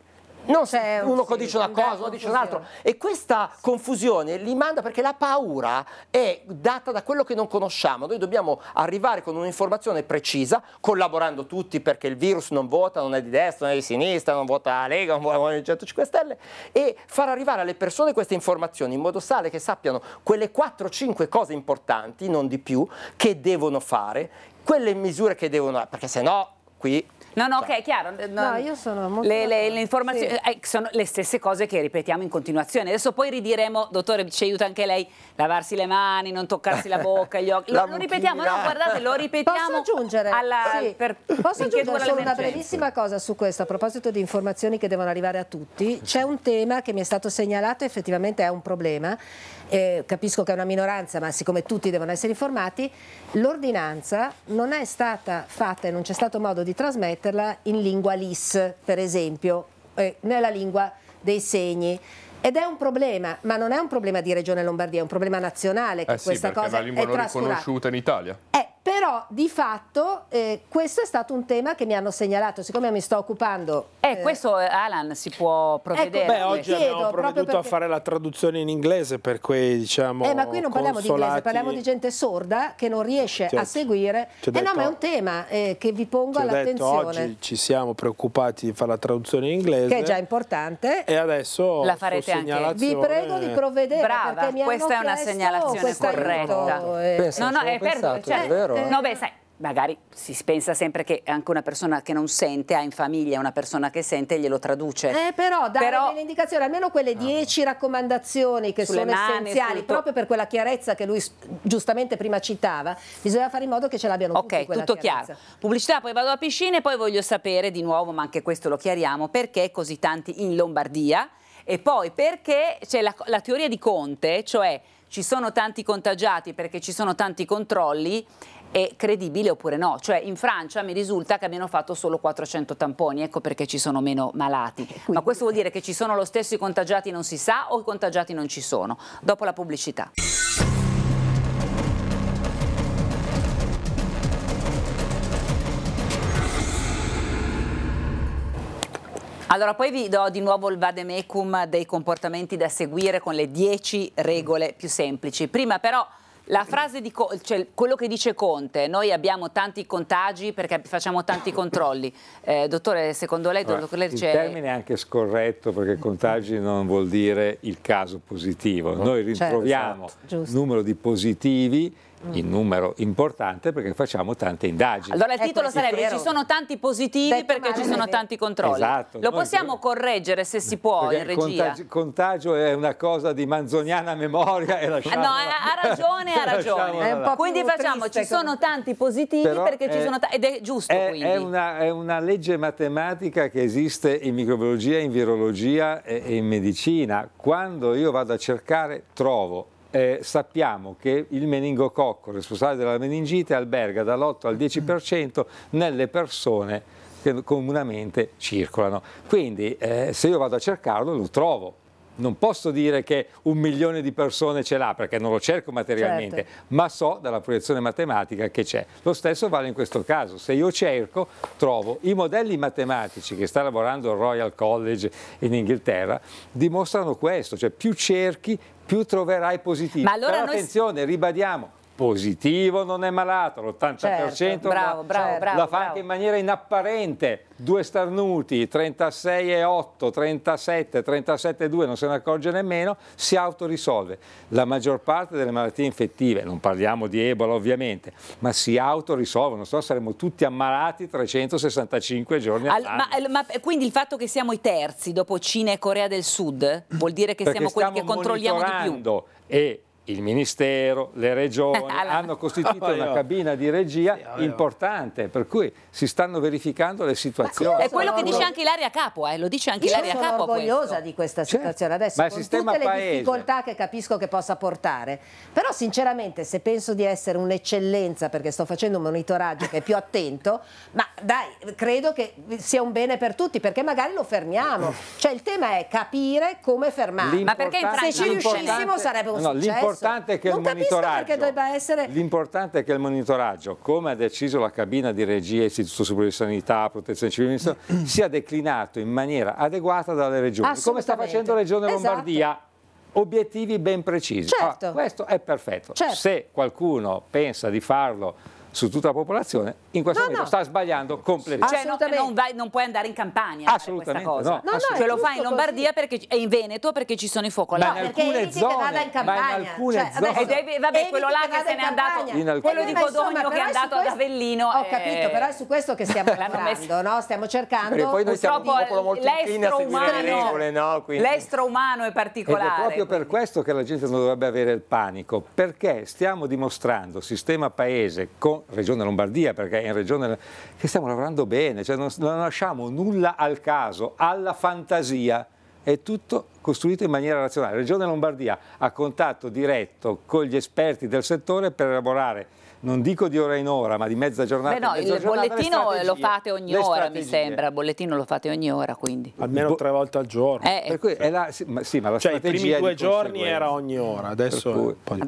non cioè, se uno sì, dice una cosa, uno dice un'altra. E questa confusione li manda perché la paura è data da quello che non conosciamo. Noi dobbiamo arrivare con un'informazione precisa, collaborando tutti perché il virus non vota, non è di destra, non è di sinistra, non vota la Lega, non vota il 5 Stelle, e far arrivare alle persone queste informazioni in modo tale che sappiano quelle 4-5 cose importanti, non di più, che devono fare, quelle misure che devono... perché se no qui No, no, cioè, ok, è chiaro. No, no io sono molto... Le, le, le informazioni sì. eh, sono le stesse cose che ripetiamo in continuazione. Adesso poi ridiremo, dottore, ci aiuta anche lei, lavarsi le mani, non toccarsi la bocca, gli occhi. lo, *laughs* lo ripetiamo, no, guardate, lo ripetiamo. Posso aggiungere? Alla, sì. per, Posso aggiungere una brevissima cosa su questo, a proposito di informazioni che devono arrivare a tutti. C'è un tema che mi è stato segnalato, effettivamente è un problema, eh, capisco che è una minoranza ma siccome tutti devono essere informati, l'ordinanza non è stata fatta e non c'è stato modo di trasmetterla in lingua LIS per esempio, eh, nella lingua dei segni. Ed è un problema, ma non è un problema di Regione Lombardia, è un problema nazionale che eh sì, questa cosa è lingua non riconosciuta in Italia. Eh, però di fatto eh, questo è stato un tema che mi hanno segnalato, siccome mi sto occupando eh, eh, questo eh, Alan si può ecco, provvedere. Ecco, beh, oggi chiedo, abbiamo provveduto perché... a fare la traduzione in inglese per quei, diciamo, Eh, ma qui non parliamo di inglese, parliamo di gente sorda che non riesce a seguire. Eh no, ma è un tema eh, che vi pongo all'attenzione. oggi ci siamo preoccupati di fare la traduzione in inglese. Che è già importante. E adesso la farete anche. Vi prego di provvedere Brava, questa è una segnalazione corretta. eh. Pensa, no, no, è per, cioè, vero? No, beh, sai, magari si pensa sempre che anche una persona che non sente ha in famiglia una persona che sente e glielo traduce. Eh, però dare però... delle indicazioni, almeno quelle 10 ah. no. raccomandazioni che Sulle sono mani, essenziali, sul... proprio per quella chiarezza che lui giustamente prima citava, bisogna fare in modo che ce l'abbiano okay, tutti. Ok, tutto chiarezza. chiaro. Pubblicità, poi vado a piscina e poi voglio sapere di nuovo, ma anche questo lo chiariamo, perché così tanti in Lombardia e poi perché c'è la, la teoria di Conte, cioè ci sono tanti contagiati perché ci sono tanti controlli è credibile oppure no. Cioè in Francia mi risulta che abbiano fatto solo 400 tamponi, ecco perché ci sono meno malati. Ma questo vuol dire che ci sono lo stesso i contagiati non si sa o i contagiati non ci sono. Dopo la pubblicità. Allora, poi vi do di nuovo il vademecum dei comportamenti da seguire con le 10 regole più semplici. Prima però la frase di cioè, quello che dice Conte, noi abbiamo tanti contagi perché facciamo tanti controlli. Eh, dottore, secondo lei, allora, dottor Lerce... Il termine è anche scorretto perché contagi non vuol dire il caso positivo. Noi certo. ritroviamo certo, il numero di positivi Mm. in numero importante perché facciamo tante indagini. Allora il ecco, titolo sarebbe ci sono tanti positivi Detto perché ci sono tanti controlli. Esatto, Lo possiamo però... correggere se si può perché in regia. Contagio, contagio è una cosa di manzoniana memoria e ah, No, eh, ha ragione, ha *laughs* ragione. Quindi facciamo ci sono tanti positivi però perché è, ci sono tanti ed è giusto è, è una, è una, legge matematica che esiste in microbiologia, in virologia e, e in medicina. Quando io vado a cercare trovo eh, sappiamo che il meningococco responsabile della meningite alberga dall'8 al 10% nelle persone che comunemente circolano. Quindi eh, se io vado a cercarlo lo trovo non posso dire che un milione di persone ce l'ha perché non lo cerco materialmente, certo. ma so dalla proiezione matematica che c'è. Lo stesso vale in questo caso, se io cerco trovo i modelli matematici che sta lavorando il Royal College in Inghilterra, dimostrano questo, cioè più cerchi più troverai positivi. Ma allora Però noi... attenzione, ribadiamo, positivo non è malato, l'80% certo, bravo, la, bravo, cioè, bravo, la fa anche in maniera inapparente, due starnuti, 36,8, 37, 37,2, non se ne accorge nemmeno, si autorisolve. La maggior parte delle malattie infettive, non parliamo di Ebola ovviamente, ma si autorisolve, non so, saremmo tutti ammalati 365 giorni all'anno. Al, ma, eh, ma, eh, quindi il fatto che siamo i terzi dopo Cina e Corea del Sud vuol dire che Perché siamo quelli che controlliamo di più? E il Ministero, le regioni *laughs* hanno costituito *laughs* una cabina di regia importante, per cui si stanno verificando le situazioni. È quello che dice anche Ilaria Capo, eh, lo dice anche Io Ilaria Capo. sono orgogliosa di questa certo. situazione adesso, Ma con tutte paese. le difficoltà che capisco che possa portare, però sinceramente se penso di essere un'eccellenza perché sto facendo un monitoraggio che è più attento, *laughs* ma dai, credo che sia un bene per tutti perché magari lo fermiamo, cioè il tema è capire come fermarlo. Ma perché in Francia se ci riuscissimo sarebbe un no, successo l'importante è, essere... è che il monitoraggio, come ha deciso la cabina di regia Istituto Superiore di Sanità, Protezione Civile, ministro, sia declinato in maniera adeguata dalle regioni, come sta facendo Regione esatto. Lombardia obiettivi ben precisi. Ah, certo. Allora, questo è perfetto. Certo. Se qualcuno pensa di farlo su tutta la popolazione, in questo no, momento no. sta sbagliando completamente. Cioè, non, vai, non, puoi andare in Campania assolutamente, fare questa cosa. No, ce lo fa in Lombardia perché, e in Veneto perché ci sono i focolai. perché eviti zone, che vada in Campania. In cioè, zone, adesso, vabbè, quello là che, che se n'è andato, quello di Codogno che è andato questo, ad Avellino. Ho capito, eh. però è su questo che stiamo *laughs* lavorando, stiamo cercando. Perché poi noi siamo un popolo molto incline a seguire le regole, no? L'estro umano è particolare. Ed è proprio per questo che la gente non dovrebbe avere il panico, perché stiamo dimostrando, sistema paese, con regione Lombardia perché è in regione che stiamo lavorando bene, cioè non, non lasciamo nulla al caso, alla fantasia, è tutto costruito in maniera razionale. Regione Lombardia a contatto diretto con gli esperti del settore per elaborare non dico di ora in ora, ma di mezza giornata. Beh no, il bollettino lo fate ogni ora, mi sembra, il bollettino lo fate ogni ora, quindi. Almeno tre volte al giorno. Eh, per cui è la, sì, ma, sì, ma la cioè, i primi due giorni era ogni ora, adesso... Cui, poi...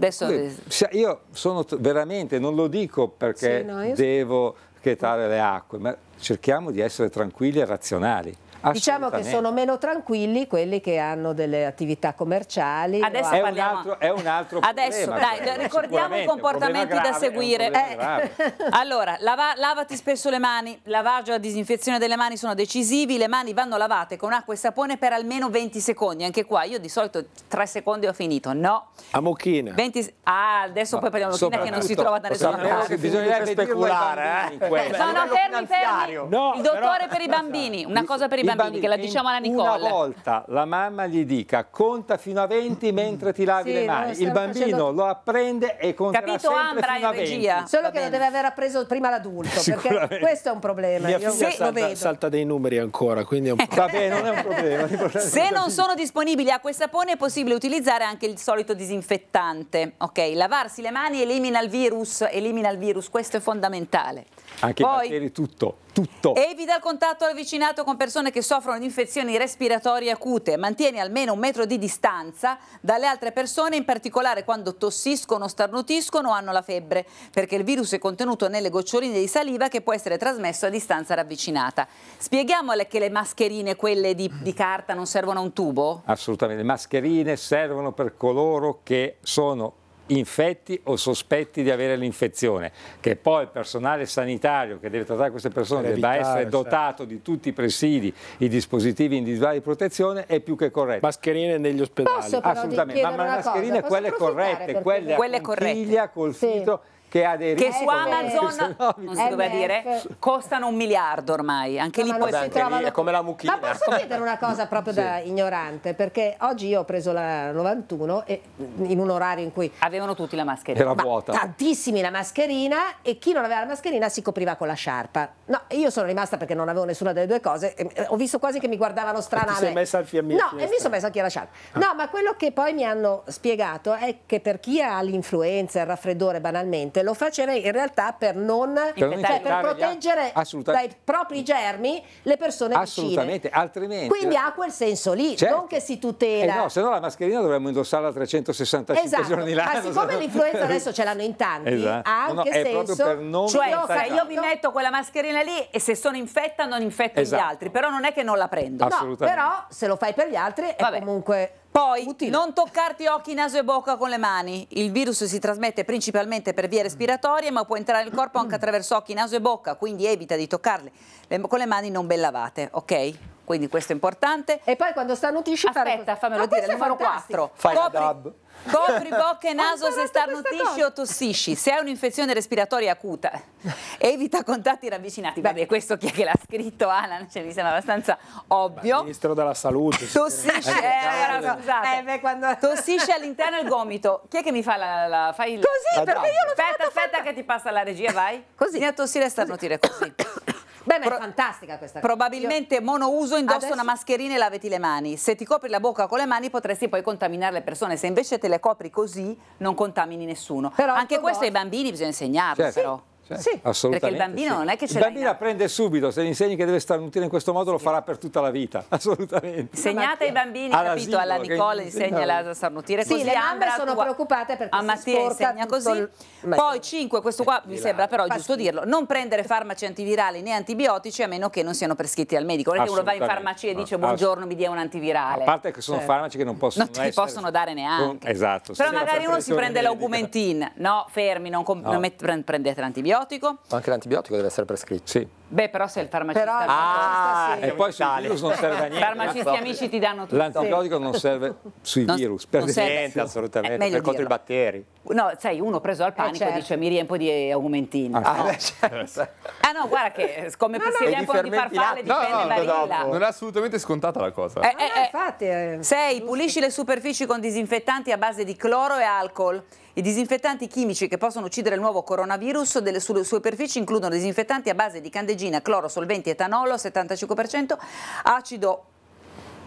Io sono veramente, non lo dico perché sì, no, io... devo le acque, ma cerchiamo di essere tranquilli e razionali. Diciamo che sono meno tranquilli quelli che hanno delle attività commerciali. Adesso è, parliamo... un altro, è un altro Adesso, problema. Adesso, dai, cioè, ricordiamo i comportamenti grave, da seguire. Eh. Allora, lava, lavati spesso le mani, lavaggio e disinfezione delle mani sono decisivi, le mani vanno lavate con acqua e sapone per almeno 20 secondi, anche qua io di solito 3 secondi ho finito, no. A Mochina. 20... Ah, adesso poi parliamo di Mochina che non si trova da nessuna parte. Bisognerebbe speculare. Eh? No, no, fermi, fermi. No, il dottore però... per i bambini, una cosa per i bambini bambini, che la diciamo alla Nicola. Una volta la mamma gli dica conta fino a 20 mentre ti lavi sì, le mani, il bambino facendo... lo apprende e conterà Capito, sempre Ambra fino a 20. Regia. Solo Va che bene. lo deve aver appreso prima l'adulto, *laughs* perché questo è un problema. Mia Io sì, salta, salta, dei numeri ancora, quindi è un *laughs* problema. Va bene, non è un problema. Se non sono disponibili acqua e sapone è possibile utilizzare anche il solito disinfettante. Ok, lavarsi le mani elimina il virus, elimina il virus, questo è fondamentale. Anche Poi, i batteri, tutto, tutto. Evita il contatto avvicinato con persone che soffrono di infezioni respiratorie acute. Mantieni almeno un metro di distanza dalle altre persone, in particolare quando tossiscono, starnutiscono o hanno la febbre, perché il virus è contenuto nelle goccioline di saliva che può essere trasmesso a distanza ravvicinata. Spieghiamole che le mascherine, quelle di, di carta, non servono a un tubo? Assolutamente, le mascherine servono per coloro che sono infetti o sospetti di avere l'infezione, che poi il personale sanitario che deve trattare queste persone per debba evitare, essere certo. dotato sai. di tutti i presidi, i dispositivi individuali di protezione è più che corretto. Mascherine negli ospedali. Posso Assolutamente, ma, ma mascherine cosa, quelle corrette, quelle, quelle a conchiglia col sì. filtro che ha dei che su eh, Amazon no, non si eh, doveva dire eh. costano un miliardo ormai anche no, lì poi si trovano come la mucchina ma posso chiedere una cosa proprio sì. da ignorante perché oggi io ho preso la 91 e, in un orario in cui avevano tutti la mascherina era vuota ma tantissimi la mascherina e chi non aveva la mascherina si copriva con la sciarpa no io sono rimasta perché non avevo nessuna delle due cose ho visto quasi che mi guardavano strana ti sei messa al fiammino no e mi sono messa anche la sciarpa ah. no ma quello che poi mi hanno spiegato è che per chi ha l'influenza il raffreddore banalmente lo facevi in realtà per non, cioè, per proteggere dai propri germi le persone assolutamente, vicine. altrimenti quindi eh. ha quel senso lì, certo. non che si tutela eh no, se no la mascherina dovremmo indossarla a 365 esatto. giorni l'anno ma siccome no... l'influenza *laughs* adesso ce l'hanno in tanti esatto. ha anche no, no, senso cioè io, io mi metto quella mascherina lì e se sono infetta non infetto esatto. gli altri però non è che non la prendo no, però se lo fai per gli altri Vabbè. comunque poi, Utile. non toccarti occhi, naso e bocca con le mani. Il virus si trasmette principalmente per vie respiratorie, ma può entrare nel corpo anche attraverso occhi, naso e bocca, quindi evita di toccarle le, con le mani non ben lavate, ok? quindi questo è importante. E poi quando starnutisci Aspetta, fammelo dire, ne fantastico. quattro. Fai Copri, dab. copri bocca e *laughs* naso se starnutisci o tossisci. Se hai un'infezione respiratoria acuta, *laughs* evita contatti ravvicinati. Vabbè, questo chi è che l'ha scritto, Alan? Cioè, mi sembra abbastanza ovvio. Il ministro della salute. Tossisci, eh, eh, eh, scusate. Eh, beh, quando... tossisci all'interno del gomito. Chi è che mi fa la... la fai il... Così, la perché dab. io lo Aspetta, aspetta fatta. che ti passa la regia, vai. Così. Vieni a tossire e starnutire così. *coughs* Beh, ma è fantastica questa cosa. Probabilmente io... monouso indossa Adesso... una mascherina e lavati le mani. Se ti copri la bocca con le mani potresti poi contaminare le persone. Se invece te le copri così non contamini nessuno. Però Anche questo ai bambini bisogna insegnarlo certo. però. Sì. Cioè, sì, perché il bambino sì. non è che ce Il bambino apprende subito, se gli insegni che deve stare utile in questo modo lo farà per tutta la vita, *laughs* assolutamente. Segnate ai bambini, capito, alla Nicola insegnala a starnutire sì, così. le mamme sono tua... preoccupate perché a Mattia insegna così. Il... Poi 5, questo qua mi sembra però giusto dirlo, non prendere *laughs* farmaci antivirali né antibiotici a meno che non siano prescritti dal medico. Non è che uno va in farmacia e dice buongiorno mi dia un antivirale. A parte che sono cioè, farmaci che non possono Non ti possono dare neanche. Esatto. Però magari uno si prende l'augumentin, no fermi, non, prendete l'antibiotico l'antibiotico? Anche l'antibiotico deve essere prescritto. Sì. Beh, però se il farmacista però, ah, costa, sì. e poi sui virus non serve a niente. I farmacisti amici ti danno tutto. L'antibiotico sì. non serve sui non, virus, per niente assolutamente, eh, per dirlo. contro i batteri. No, sai, uno preso al eh, panico eh, certo. dice mi riempo di aumentini. Ah, no? *laughs* certo. ah no, guarda che eh, come no, no, si di, di farfalle no, dipende no, no, Non è assolutamente scontata la cosa. Eh, eh, infatti, 6. Pulisci le superfici con disinfettanti a base di cloro e alcol. I disinfettanti chimici che possono uccidere il nuovo coronavirus delle, sulle superfici includono disinfettanti a base di candeggini clorregina, cloro, solventi, etanolo 75%, acido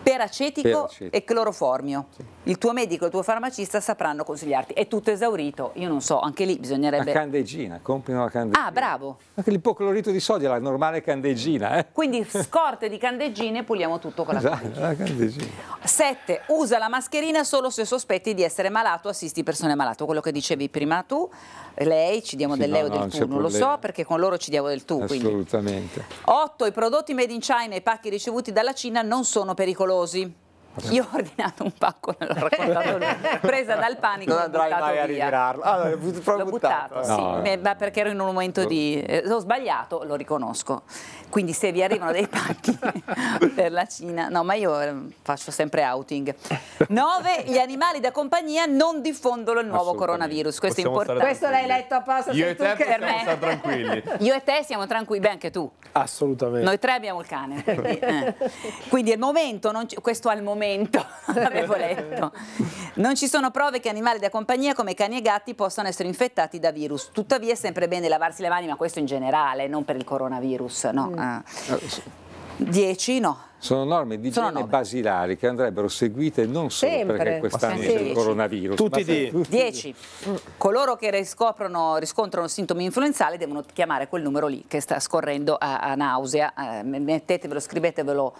peracetico, Peracetico. e cloroformio. Sì. Il tuo medico e il tuo farmacista sapranno consigliarti. È tutto esaurito, io non so, anche lì bisognerebbe... La candegina, comprino la candegina. Ah, bravo! Anche l'ipoclorito di sodio, la normale candegina. Eh? Quindi scorte di candegine puliamo tutto con la esatto, candegina. La candegina. 7. Usa la mascherina solo se sospetti di essere malato, assisti persone malate. Quello che dicevi prima tu lei, ci diamo sì, dell'Eo no, del no, tu, non, lo so perché con loro ci diamo del tu. Assolutamente. 8. I prodotti made in China e i pacchi ricevuti dalla Cina non sono pericolosi. Io ho ordinato un pacco, l'ho *laughs* raccontato lui, presa dal panico. Non andrai mai via. a ritirarlo. Ah, l'ho buttato, buttato sì, no, eh. perché ero in un momento di... Eh, ho sbagliato, lo riconosco. Quindi se vi arrivano dei pacchi *laughs* per la Cina... No, ma io eh, faccio sempre outing. 9. Gli animali da compagnia non diffondono il nuovo coronavirus. Questo Possiamo è importante. Questo l'hai letto apposta. Io e te che... per me. tranquilli. *laughs* Io e te siamo tranquilli, beh anche tu. Assolutamente. Noi tre abbiamo il cane. Quindi, eh. quindi è il momento, ci... questo al momento momento, *laughs* l'avevo letto. Non ci sono prove che animali da compagnia come cani e gatti possano essere infettati da virus. Tuttavia è sempre bene lavarsi le mani, ma questo in generale, non per il coronavirus, no. Mm. Uh. Sono norme di igiene basilari che andrebbero seguite non solo Sempre. perché quest'anno c'è il coronavirus. Tutti di 10. Coloro che riscontrano sintomi influenzali devono chiamare quel numero lì che sta scorrendo a, a nausea. Eh, mettetevelo, scrivetevelo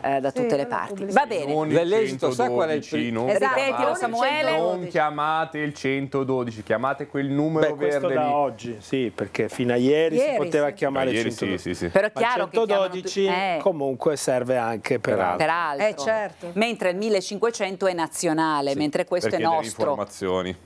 eh, da tutte le eh, parti. Va bene. L'Elegito sa qual è il primo? Esatto. esatto. Ripetilo Samuele. Non chiamate il 112, chiamate quel numero Beh, verde da lì. oggi, sì, perché fino a ieri, ieri si poteva sì. chiamare il 112. Sì, sì, Però chiaro 112 chiamano... eh. comunque serve anche per altro. Per altro. Eh, certo. Mentre il 1500 è nazionale, mentre questo è nostro. informazioni.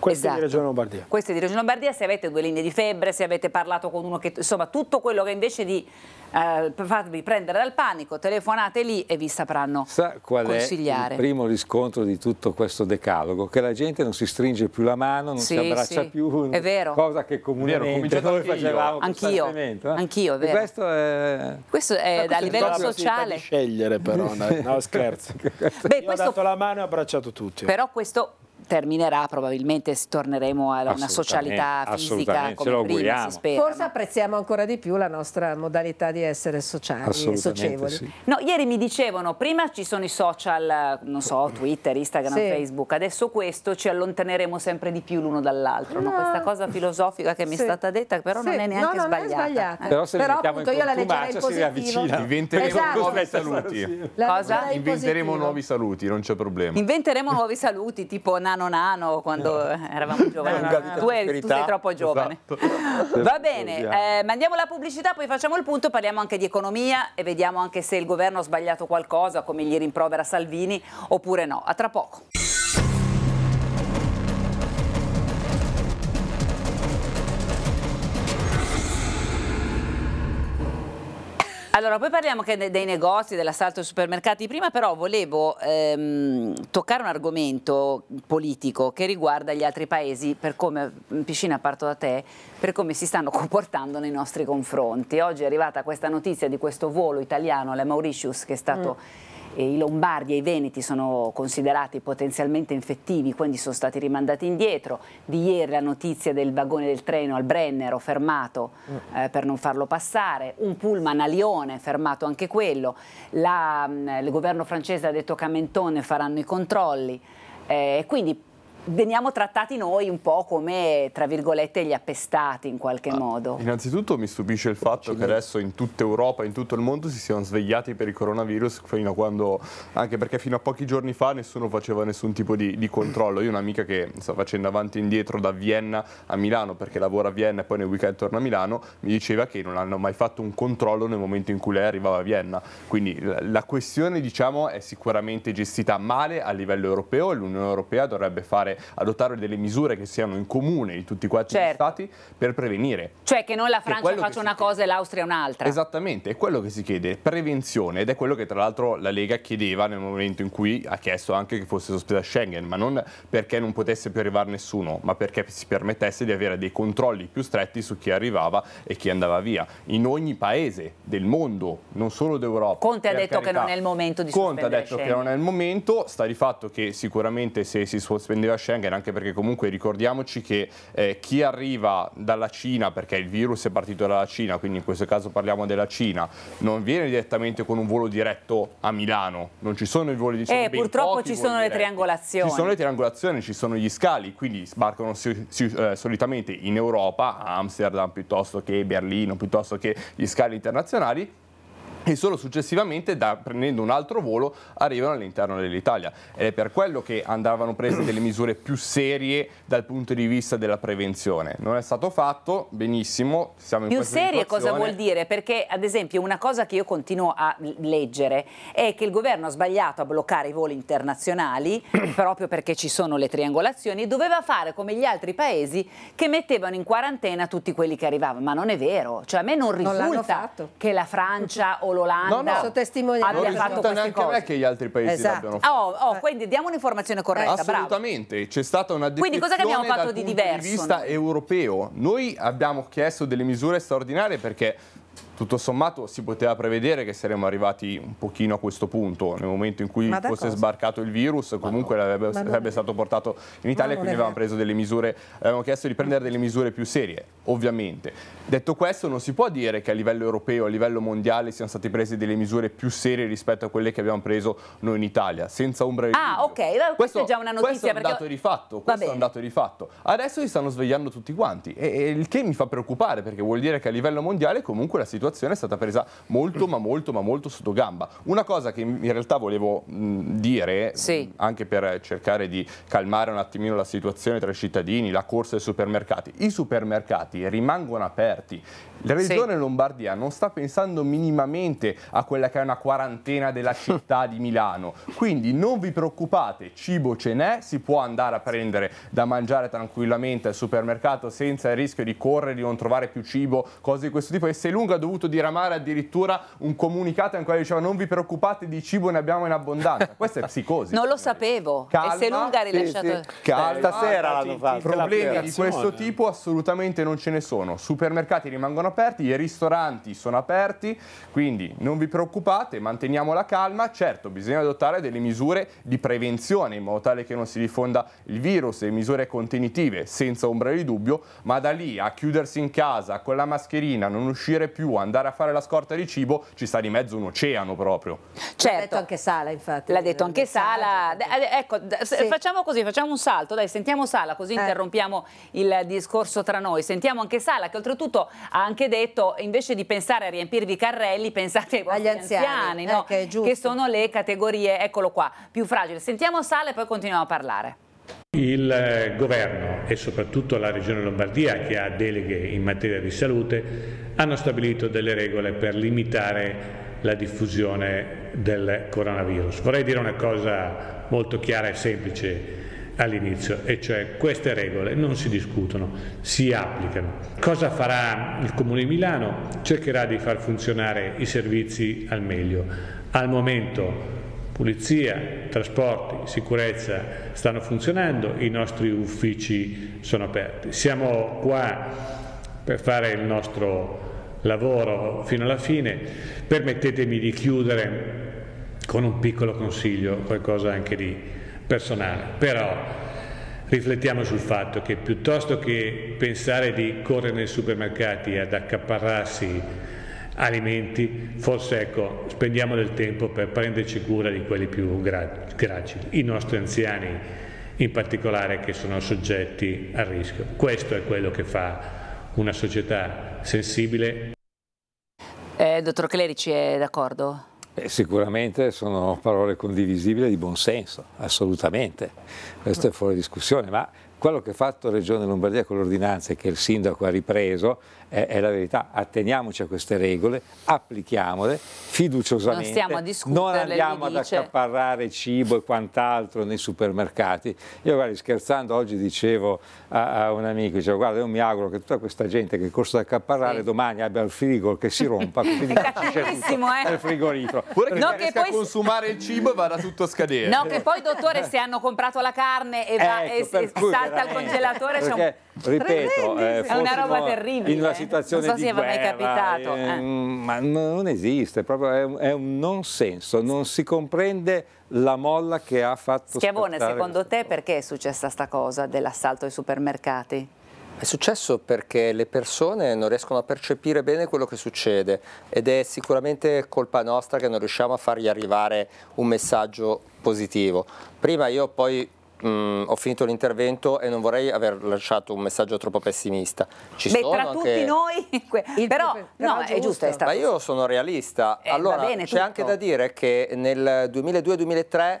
Questo esatto. è di Regione Lombardia. Questo è di Regione Lombardia, se avete due linee di febbre, se avete parlato con uno che... Insomma, tutto quello che invece di eh, fatevi prendere dal panico, telefonate lì e vi sapranno Sa qual consigliare. È il primo riscontro di tutto questo decalogo, che la gente non si stringe più la mano, non sì, si abbraccia sì. più, è vero. cosa che comunemente vero, noi facevamo anch'io, costantemente. Eh? Anch'io, è Questo è, questo è questo a livello sociale. di scegliere però, no, no scherzo. *laughs* Beh, Io questo... ho dato la mano e ho abbracciato tutti. Però questo terminerà, probabilmente torneremo a una socialità fisica come prima, si spera. Forse apprezziamo ancora di più la nostra modalità di essere sociali e socievoli. Sì. No, ieri mi dicevano, prima ci sono i social, non so, Twitter, Instagram, sì. Facebook, adesso questo, ci allontaneremo sempre di più l'uno dall'altro. No. No? Questa cosa filosofica che sì. mi è stata detta, però non è neanche no, non sbagliata. È sbagliata. Eh. Però se però, appunto, io la leggerei in positivo. Inventeremo esatto. nuovi saluti. Cosa? Inventeremo nuovi saluti, non c'è problema. Inventeremo nuovi saluti, tipo nano nano quando no. Eh. eravamo *laughs* giovani. No, tu, eri, tu sei troppo giovane. Esatto. esatto Va bene, eh, mandiamo la pubblicità, poi facciamo il punto, parliamo anche di economia e vediamo anche se il governo ha sbagliato qualcosa, come gli rimprovera Salvini, oppure no. A tra poco. Allora, poi parliamo anche dei negozi, dell'assalto ai supermercati. Prima però volevo ehm, toccare un argomento politico che riguarda gli altri paesi, per come, mm, Piscina parto da te, per come si stanno *laughs* comportando nei nostri confronti. Oggi è arrivata questa notizia di questo volo italiano alla Mauritius che è stato... Mm i Lombardi e i Veneti sono considerati potenzialmente infettivi, quindi sono stati rimandati indietro. Di ieri la notizia del vagone del treno al Brennero fermato mm. eh, per non farlo passare, un pullman a Lione fermato anche quello. La, mm, il governo francese ha detto che a Mentone faranno i controlli. Eh, quindi veniamo trattati noi un po' come, tra virgolette, gli appestati in qualche ah, modo. Innanzitutto mi stupisce il fatto che adesso in tutta Europa, in tutto il mondo si siano svegliati per il coronavirus fino a quando, anche perché fino a pochi giorni fa nessuno faceva nessun tipo di, di controllo. Io ho un'amica che sta facendo avanti e indietro da Vienna a Milano, perché lavora a Vienna e poi nel weekend torna a Milano, mi diceva che non hanno mai fatto un controllo nel momento in cui lei arrivava a Vienna. Quindi la questione, diciamo, è sicuramente gestita male a livello europeo e l'Unione Europea dovrebbe fare fare, adottare delle misure che siano in comune di tutti quanti certo. gli stati per prevenire. Cioè che non la Francia faccia una cosa e l'Austria un'altra. Esattamente, è quello che si chiede, prevenzione ed è quello che tra l'altro la Lega chiedeva nel momento in cui ha chiesto anche che fosse sospesa Schengen, ma non perché non potesse più arrivare nessuno, ma perché si permettesse di avere dei controlli più stretti su chi arrivava e chi andava via. In ogni paese del mondo, non solo d'Europa. Conte ha detto carità, che non è il momento di Conte sospendere Conte ha detto Schengen. che non è il momento, sta di fatto che sicuramente se si sospendeva Schengen, anche perché comunque ricordiamoci che eh, chi arriva dalla Cina, perché il virus è partito dalla Cina, quindi in questo caso parliamo della Cina, non viene direttamente con un volo diretto a Milano, non ci sono i voli di Schengen. Eh, purtroppo ci sono diretti. le triangolazioni. Ci sono le triangolazioni, ci sono gli scali, quindi sbarcano si, si, eh, solitamente in Europa, a Amsterdam piuttosto che Berlino, piuttosto che gli scali internazionali e solo successivamente, da, prendendo un altro volo, arrivano all'interno dell'Italia. Ed è per quello che andavano prese delle misure più serie dal punto di vista della prevenzione. Non è stato fatto, benissimo, siamo in più questa serie situazione. cosa vuol dire? Perché, ad esempio, una cosa che io continuo a leggere è che il governo ha sbagliato a bloccare i voli internazionali *clears throat* proprio perché ci sono le triangolazioni e doveva fare come gli altri paesi che mettevano in quarantena tutti quelli che arrivavano. Ma non è vero, cioè a me non risulta non che la Francia o *laughs* o l'Olanda no, no. Sono testimonianza. Non risulta neanche a me che gli altri paesi esatto. l'abbiano fatto. Oh, oh, quindi diamo un'informazione corretta, Assolutamente, c'è stata una quindi cosa che abbiamo fatto di diverso? Dal punto di vista no? europeo. Noi abbiamo chiesto delle misure straordinarie perché tutto sommato si poteva prevedere che saremmo arrivati un pochino a questo punto, nel momento in cui fosse cosa? sbarcato il virus, comunque no. avrebbe, sarebbe stato portato in Italia, quindi avevamo preso delle misure, avevamo chiesto di prendere delle misure più serie, ovviamente. Detto questo, non si può dire che a livello europeo, a livello mondiale siano state prese delle misure più serie rispetto a quelle che abbiamo preso noi in Italia, senza ombra di Ah, ok, questo, questo, è già una notizia. Questo è un dato di fatto, questo è un dato di fatto. Adesso si stanno svegliando tutti quanti, e, e il che mi fa preoccupare, perché vuol dire che a livello mondiale comunque la situazione situazione è stata presa molto ma molto ma molto sotto gamba. Una cosa che in realtà volevo dire, sì. anche per cercare di calmare un attimino la situazione tra i cittadini, la corsa ai supermercati, i supermercati rimangono aperti. La regione sì. Lombardia non sta pensando minimamente a quella che è una quarantena della *laughs* città di Milano, quindi non vi preoccupate, cibo ce n'è, si può andare a prendere da mangiare tranquillamente al supermercato senza il rischio di correre, di non trovare più cibo, cose di questo tipo e se lunga ha dovuto dovuto diramare addirittura un comunicato in cui diceva non vi preoccupate di cibo ne abbiamo in abbondanza. Questa è psicosi. non lo sapevo. Calma, e se lunga ha rilasciato... Sì, sì. Calma, stasera l'hanno fatto. Problemi di questo tipo assolutamente non ce ne sono. Supermercati rimangono aperti, i ristoranti sono aperti, quindi non vi preoccupate, manteniamo la calma. Certo, bisogna adottare delle misure di prevenzione in modo tale che non si diffonda il virus e misure contenitive, senza ombra di dubbio, ma da lì a chiudersi in casa con la mascherina, non uscire più, andare a fare la scorta di cibo ci sta di mezzo un oceano proprio. Certo. L'ha detto anche Sala infatti. L'ha detto anche Sala. Eh, ecco, sì. facciamo così, facciamo un salto, dai, sentiamo Sala così eh. interrompiamo il discorso tra noi. Sentiamo anche Sala che oltretutto ha anche detto invece di pensare a riempirvi i carrelli pensate ai vostri anziani, anziani no? eh, che, che sono le categorie, eccolo qua, più fragili. Sentiamo Sala e poi continuiamo a parlare. Il eh, governo e soprattutto la Regione Lombardia, che ha deleghe in materia di salute, hanno stabilito delle regole per limitare la diffusione del coronavirus. Vorrei dire una cosa molto chiara e semplice all'inizio, e cioè queste regole non si discutono, si applicano. Cosa farà il Comune di Milano? Cercherà di far funzionare i servizi al meglio. Al momento Pulizia, trasporti, sicurezza stanno funzionando, i nostri uffici sono aperti. Siamo qua per fare il nostro lavoro fino alla fine. Permettetemi di chiudere con un piccolo consiglio, qualcosa anche di personale. Però riflettiamo sul fatto che piuttosto che pensare di correre nei supermercati ad accaparrarsi alimenti, forse ecco, spendiamo del tempo per prenderci cura di quelli più gracili, i nostri anziani in particolare che sono soggetti a rischio. Questo è quello che fa una società sensibile. Eh, dottor Clerici è d'accordo? Eh, sicuramente sono parole condivisibili di buon senso, assolutamente, questo è fuori discussione, ma quello che ha fatto Regione Lombardia con l'ordinanza e che il sindaco ha ripreso è, è, la verità. Atteniamoci a queste regole, applichiamole fiduciosamente. Non stiamo a discutere. Non andiamo ad accaparrare cibo e quant'altro nei supermercati. Io guardi, scherzando oggi dicevo a, a un amico, dicevo guarda io mi auguro che tutta questa gente che corsa ad accaparrare sì. domani abbia il frigo che si rompa, quindi *laughs* è certo eh? il frigorifero. Pure che no, che poi... a consumare il cibo e vada tutto a scadere. No, che poi dottore se hanno comprato la carne e, va, ecco, e, e salta veramente. al congelatore... Perché... C'è un ripeto, eh, è una roba terribile. In una situazione non so se di guerra, mai capitato. Eh. eh. ma non esiste, proprio è, un, è un non senso, non si comprende la molla che ha fatto Schiavone, secondo te perché è successa sta cosa dell'assalto ai supermercati? È successo perché le persone non riescono a percepire bene quello che succede ed è sicuramente colpa nostra che non riusciamo a fargli arrivare un messaggio positivo. Prima io poi Mm, ho finito l'intervento e non vorrei aver lasciato un messaggio troppo pessimista. Ci Beh, sono tra anche... tutti noi, *laughs* il però, però no, giusto. è giusto. È stato... Ma io sono realista. Eh, allora, c'è anche da dire che nel 2002-2003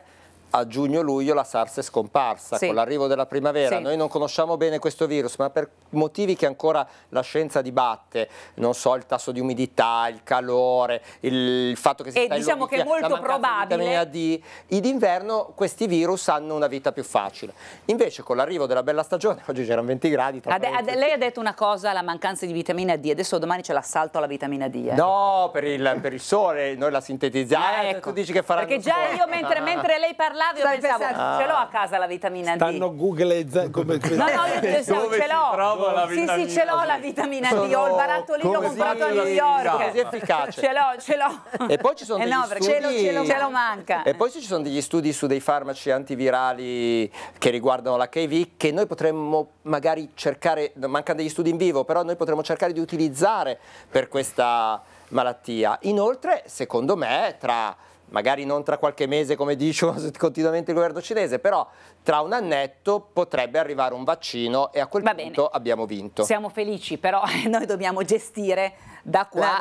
a giugno-luglio la SARS è scomparsa sì. con l'arrivo della primavera. Sì. Noi non conosciamo bene questo virus, ma per motivi che ancora la scienza dibatte, non so, il tasso di umidità, il calore, il fatto che si e sta diciamo che è molto probabile di D, d'inverno questi virus hanno una vita più facile. Invece con l'arrivo della bella stagione, *laughs* oggi c'erano 20 gradi. Ade, ade, lei ha detto una cosa, la mancanza di vitamina D, adesso domani c'è l'assalto alla vitamina D. Eh. No, per il, per il, sole, noi la sintetizziamo. Ah, ecco. Tu dici che farà Perché già sport. io mentre, mentre lei parla parlavi io pensavo, pensando... ce l'ho a casa la vitamina D. Stanno googleizzando come... no, no, io *laughs* pensavo, come ce l'ho. Sì, sì, ce l'ho la vitamina D. Ho il barattolino comprato a New York. Così efficace. Ce l'ho, ce l'ho. E poi ci sono eh degli studi... Ce lo, manca. E poi ci sono degli studi su dei farmaci antivirali che riguardano l'HIV che noi potremmo magari cercare, mancano degli studi in vivo, però noi potremmo cercare di utilizzare per questa malattia. Inoltre, secondo me, tra magari non tra qualche mese come dice *laughs* continuamente il governo cinese, però tra un annetto potrebbe arrivare un vaccino e a quel Va punto bene. abbiamo vinto. Siamo felici, però *laughs* noi dobbiamo gestire da qua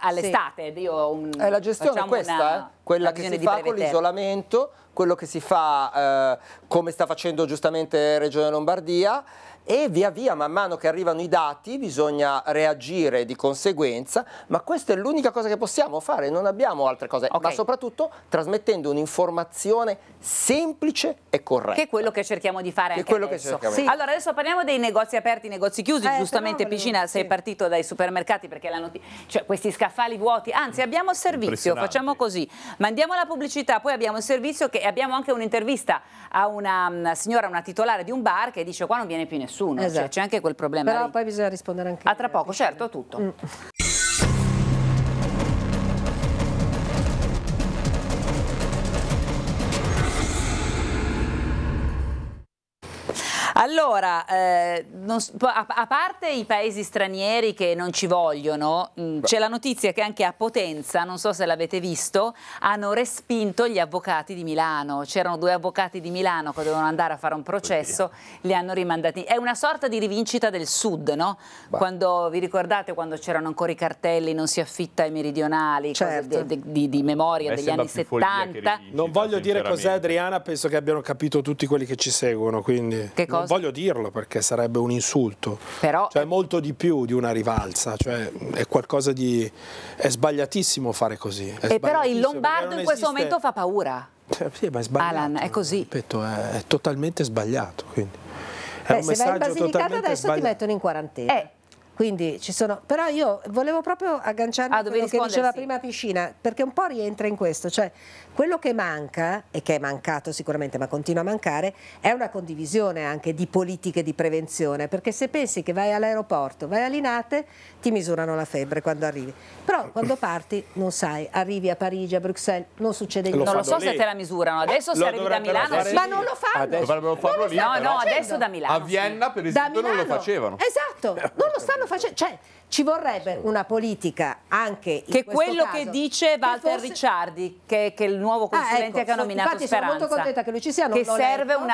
all'estate. Sì. Eh, la gestione è questa, una, eh? quella che si fa con l'isolamento, quello che si fa eh, come sta facendo giustamente Regione Lombardia e via via man mano che arrivano i dati bisogna reagire di conseguenza, ma questa è l'unica cosa che possiamo fare, non abbiamo altre cose, okay. ma soprattutto trasmettendo un'informazione semplice e corretta. Che è quello che cerchiamo di fare anche adesso. Sì. Allora adesso parliamo dei negozi aperti, negozi chiusi, eh, giustamente però, Piscina sì. sei partito dai supermercati perché l'hanno... cioè questi scaffali vuoti, anzi abbiamo il servizio, facciamo così, mandiamo la pubblicità, poi abbiamo il servizio che abbiamo anche un'intervista a una, una mm, signora, una titolare di un bar che dice qua non viene più nessuno nessuno, cioè, esatto. cioè, c'è anche quel problema. Però lì. poi bisogna rispondere anche. A tra poco, certo, a tutto. Mm. Allora, eh, non, a, a, parte i paesi stranieri che non ci vogliono, mm, c'è la notizia che anche a Potenza, non so se l'avete visto, hanno respinto gli avvocati di Milano. C'erano due avvocati di Milano che dovevano andare a fare un processo, li hanno rimandati. È una sorta di rivincita del sud, no? Quando, vi ricordate quando c'erano ancora i cartelli, non si affitta ai meridionali, certo. di, di, di, memoria Beh, degli anni 70. Non voglio dire cos'è Adriana, penso che abbiano capito tutti quelli che ci seguono. Quindi. Che cosa? voglio dirlo perché sarebbe un insulto, Però... cioè molto di più di una rivalsa, cioè è qualcosa di... è sbagliatissimo fare così. È e eh, però il Lombardo in questo esiste... momento fa paura. Cioè, sì, ma è sbagliato. Alan, è così. Ripeto, è, è totalmente sbagliato. Quindi. È Beh, un se vai in Basilicata adesso sbagliato. ti mettono in quarantena. Eh. Quindi ci sono, però io volevo proprio agganciarmi ah, a quello che diceva prima Piscina, perché un po' rientra in questo, cioè quello che manca, e che è mancato sicuramente ma continua a mancare, è una condivisione anche di politiche di prevenzione, perché se pensi che vai all'aeroporto, vai all'inate, ti misurano la febbre quando arrivi. Però quando parti non sai, arrivi a Parigi, a Bruxelles, non succede niente. Non lo so lì. se te la misurano, adesso lo se arrivi da Milano, sì. ma non lo fanno. Adesso, dovrebbero farlo lì. No, no, adesso da Milano. A Vienna per esempio non lo facevano. Esatto, non lo stanno facendo. Cioè, ci vorrebbe una politica anche che in Che quello caso, che dice Walter che fosse... Ricciardi, che, che, è il nuovo ah, consulente ah, ecco, che ha nominato infatti Speranza. sono molto contenta che lui ci sia. Non che serve un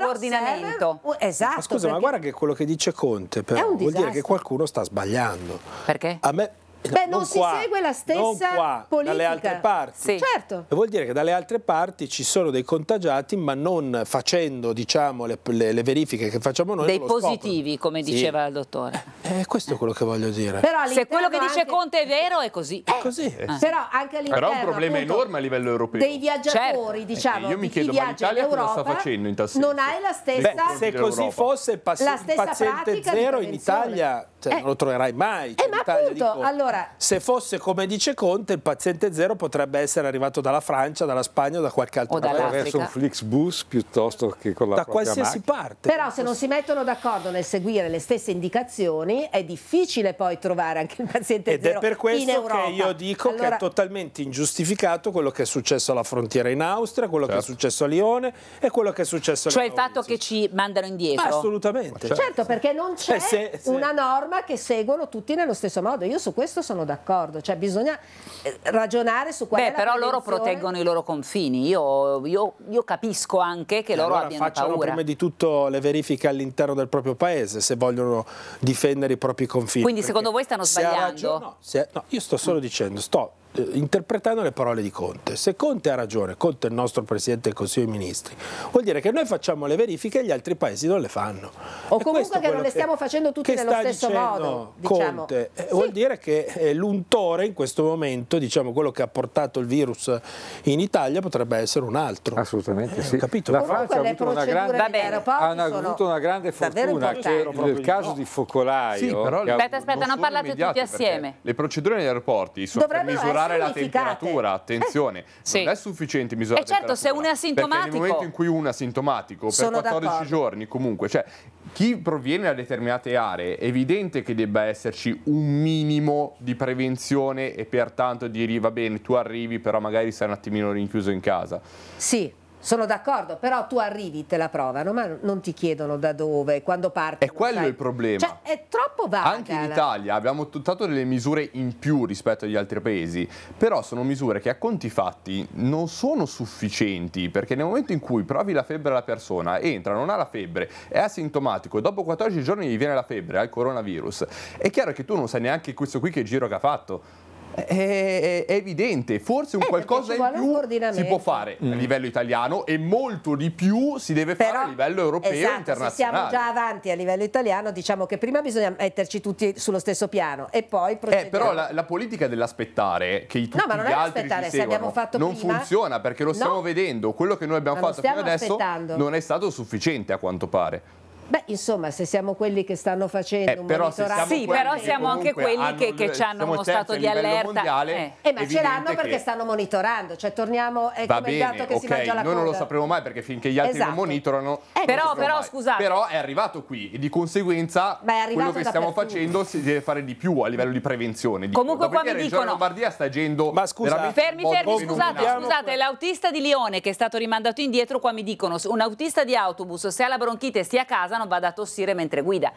coordinamento. Serve... Esatto. Ma scusa, perché... ma guarda che quello che dice Conte però, vuol dire che qualcuno sta sbagliando. Perché? A me Beh, non, non si qua, segue la stessa qua, politica. dalle altre parti. Sì. Certo. Vuol dire che dalle altre parti ci sono dei contagiati, ma non facendo diciamo, le, le, le, verifiche che facciamo noi. Dei positivi, come diceva sì. il dottore. Eh, questo è quello che voglio dire. Se quello che dice anche... Conte è vero, è così. È così. Eh. eh però anche Però è un problema enorme a livello europeo. Dei viaggiatori, certo. Eh, diciamo. io mi chiedo, ma l'Italia cosa sta facendo in tal senso? Non hai la stessa. Beh, se così fosse, il paziente zero in Italia cioè, eh. non lo troverai mai. Cioè, eh, ma appunto, allora allora, se fosse come dice Conte, il paziente zero potrebbe essere arrivato dalla Francia, dalla Spagna da qualche altro paese. Attraverso un Flixbus piuttosto che con la Da qualsiasi macchina. parte. Però se non si mettono d'accordo nel seguire le stesse indicazioni è difficile poi trovare anche il paziente Ed zero Ed è per questo che io dico allora... che è totalmente ingiustificato quello che è successo alla frontiera in Austria, quello certo. che è certo. successo a Lione e quello che è successo a Cioè il fatto che ci mandano indietro. Ma assolutamente. Certo. certo, perché non eh, c'è cioè, se... una norma che seguono tutti nello stesso modo. Io su questo questo sono d'accordo, cioè bisogna eh, ragionare su quale Beh, però loro proteggono i loro confini, io, io, io capisco anche che e loro allora abbiano facciano paura. prima di tutto le verifiche all'interno del proprio paese se vogliono difendere i propri confini. Quindi secondo voi stanno sbagliando? Ragione, no, se, no, io sto solo dicendo, sto eh, interpretando le parole di Conte. Se Conte ha ragione, Conte è il nostro Presidente del Consiglio dei Ministri, vuol dire che noi facciamo le verifiche e gli altri paesi non le fanno. O e comunque che non le stiamo facendo tutti nello stesso modo. Diciamo. Conte, eh, sì. Vuol dire che eh, l'untore in questo momento, diciamo quello che ha portato il virus in Italia, potrebbe essere un altro. Assolutamente eh, sì. Capito? La Francia ha avuto, una grande, ha una, avuto una grande fortuna che nel caso no. di Focolaio... Sì, però aspetta, aspetta, non parlate tutti assieme. Le procedure negli aeroporti sono misurate misurare la temperatura, eh. attenzione, sì. non è sufficiente misurare e la certo, se uno è asintomatico... Perché nel momento in cui uno è asintomatico, per 14 giorni comunque, cioè chi proviene da determinate aree è evidente che debba esserci un minimo di prevenzione e pertanto dire va bene, tu arrivi, però magari stai un attimino rinchiuso in casa. Sì, sono d'accordo, però tu arrivi, te la provano, ma non ti chiedono da dove, quando parti. È quello sai. il problema. Cioè, è troppo vaga. Anche in Italia abbiamo adottato delle misure in più rispetto agli altri paesi, però sono misure che a conti fatti non sono sufficienti, perché nel momento in cui provi la febbre alla persona, entra, non ha la febbre, è asintomatico, dopo 14 giorni gli viene la febbre, ha il coronavirus, è chiaro che tu non sai neanche questo qui che giro che ha fatto è, è, evidente, forse un eh, qualcosa in più si può fare mm. a livello italiano e molto di più si deve Però, fare a livello europeo esatto, e internazionale. Se siamo già avanti a livello italiano, diciamo che prima bisogna metterci tutti sullo stesso piano e poi eh, procedere. Eh, però la, la politica dell'aspettare che tutti no, ma non gli altri ci seguano, se non prima, funziona perché lo stiamo no, vedendo, quello che noi abbiamo fatto fino adesso non è stato sufficiente a quanto pare. Beh, insomma, se siamo quelli che stanno facendo eh, un però monitoraggio... Sì, però siamo anche quelli che, che ci hanno uno stato di allerta. Mondiale, eh. eh ma ce l'hanno perché che... stanno monitorando, cioè torniamo è Va come bene, il gatto che okay. si mangia la Noi non lo sapremo mai perché finché gli altri esatto. non monitorano... Eh, non però, però scusate... Però è arrivato qui e di conseguenza quello che stiamo facendo si deve fare di più a livello di prevenzione. Di Comunque qua mi dicono... La Lombardia sta agendo... Ma scusate... fermi, fermi, scusate, scusate, l'autista di Lione che è stato rimandato indietro, qua mi dicono, un autista di autobus se ha la bronchite e stia a casa italiano vada a tossire mentre guida.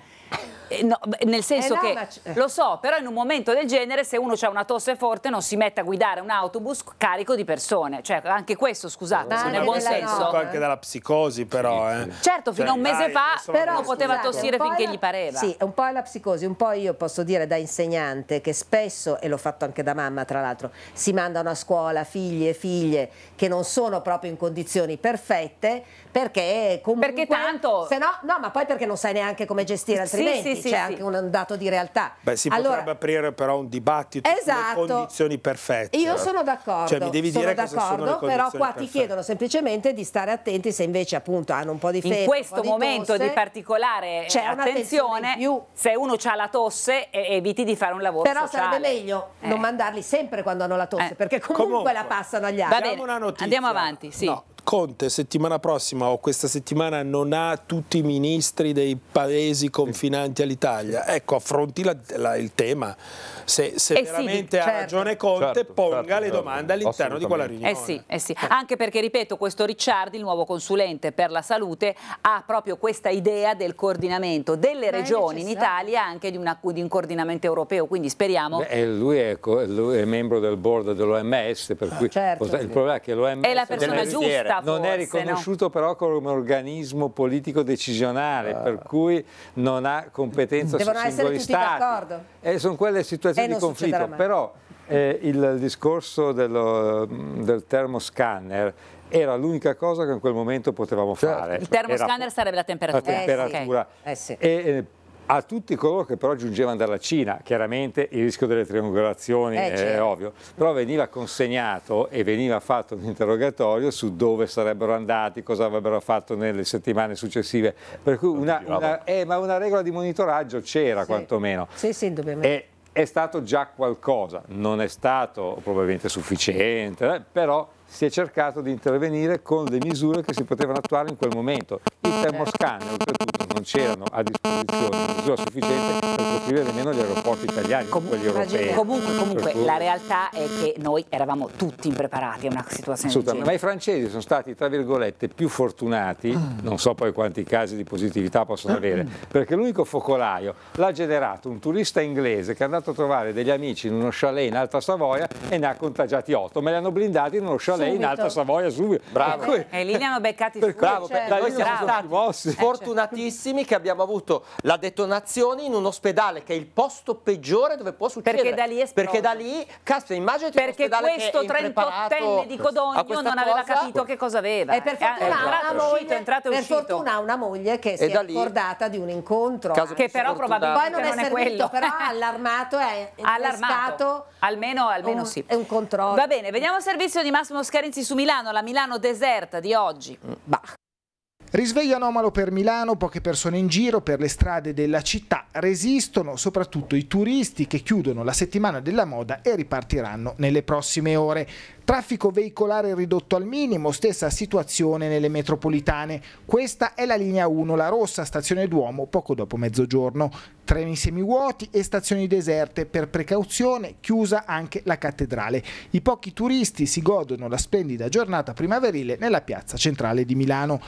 Eh, no, nel senso eh, che eh. lo so, però in un momento del genere se uno ha una tosse forte non si mette a guidare un autobus carico di persone, cioè anche questo scusate, ma ah, nel buon senso. Anche dalla psicosi però. Sì, Certo, fino cioè, a un mese dai, fa però poteva scusate, tossire finché la... gli pareva. Sì, un po' è la psicosi, un po' io posso dire da insegnante che spesso, e l'ho fatto anche da mamma tra l'altro, si mandano a scuola figli e figlie che non sono proprio in condizioni perfette perché comunque... Perché tanto... Se no, no, ma poi perché non sai neanche come gestire altrimenti, sì, sì, c'è anche un dato di realtà. Beh, si allora, potrebbe aprire però un dibattito esatto, sulle condizioni perfette. Io sono d'accordo, cioè, mi devi dire sono d'accordo, però qua perfette. ti chiedono semplicemente di stare attenti se invece appunto hanno un po' di febbre, In questo di momento tosse, di particolare eh, c'è attenzione, se uno ha la tosse eviti di fare un lavoro però sociale. sarebbe meglio eh. non mandarli sempre quando hanno la tosse, eh. perché comunque, comunque, la passano agli altri. Andiamo avanti, sì. No, Conte settimana prossima o questa settimana non ha tutti i ministri dei paesi confinanti all'Italia. Ecco, affronti la, la, il tema. Se, se eh veramente sì, certo. ha ragione Conte, certo, certo ponga certo, le domande all'interno di quella riunione. Eh sì, eh sì. Anche perché, ripeto, questo Ricciardi, il nuovo consulente per la salute, ha proprio questa idea del coordinamento delle Ma regioni in Italia anche di, una, di, un coordinamento europeo. Quindi speriamo. Beh, lui, è, lui, è, membro del board dell'OMS, per ah, cui certo. il problema è che l'OMS è la persona giusta società non è riconosciuto no? però come organismo politico decisionale, ah. per cui non ha competenza Devono su singoli stati. E eh, sono quelle situazioni eh, di conflitto, però eh, il discorso dello, mm, del termoscanner era l'unica cosa che in quel momento potevamo certo. fare. Il termoscanner era, sarebbe la temperatura. La eh, temperatura. Eh, sì. Eh, sì. E, a tutti coloro che però giungevano dalla Cina, chiaramente il rischio delle triangolazioni eh, è certo. ovvio, però veniva consegnato e veniva fatto un interrogatorio su dove sarebbero andati, cosa avrebbero fatto nelle settimane successive, per cui una, una, eh, ma una regola di monitoraggio c'era sì. quantomeno. Sì, sì, indubbiamente. E, è stato già qualcosa, non è stato probabilmente sufficiente, eh, però si è cercato di intervenire con le misure che si potevano attuare in quel momento. I ah, certo. termoscanner, oltretutto, non c'erano a disposizione una misura sufficiente per coprire nemmeno gli aeroporti italiani, Com- quelli europei. Comunque, comunque cui... la realtà è che noi eravamo tutti impreparati a una situazione del genere. Ma i francesi sono stati, tra virgolette, più fortunati, mm. non so poi quanti casi di positività possono mm. avere, perché l'unico focolaio l'ha generato un turista inglese che è andato a trovare degli amici in uno chalet in Alta Savoia e ne ha contagiati otto, ma li hanno blindati in uno chalet sei in Alta Savoia subito. Bravo. e ecco. eh, lì li hanno beccati per cui, Bravo, perché cioè, noi siamo stati mossi. Eh, cioè. fortunatissimi che abbiamo avuto la detonazione in un ospedale che è il posto peggiore dove può succedere. Perché da lì è Perché da lì, caspita, immaginati perché questo 38enne di Codogno non aveva cosa. capito che cosa aveva. E per eh, fortuna, è, moglie, entrato, per fortuna una moglie che si è ricordata di un incontro. che però probabilmente non, non è, servito, quello. però allarmato è, è *laughs* allarmato. Almeno, almeno un, sì. È un controllo. Va bene, vediamo il servizio di Massimo Scarpa. Scarinzi su Milano, la Milano deserta di oggi. Mm. Bah. Risveglio anomalo per Milano, poche persone in giro per le strade della città, resistono soprattutto i turisti che chiudono la settimana della moda e ripartiranno nelle prossime ore. Traffico veicolare ridotto al minimo, stessa situazione nelle metropolitane. Questa è la linea 1, la rossa, stazione Duomo, poco dopo mezzogiorno. Treni semivuoti e stazioni deserte, per precauzione chiusa anche la cattedrale. I pochi turisti si godono la splendida giornata primaverile nella piazza centrale di Milano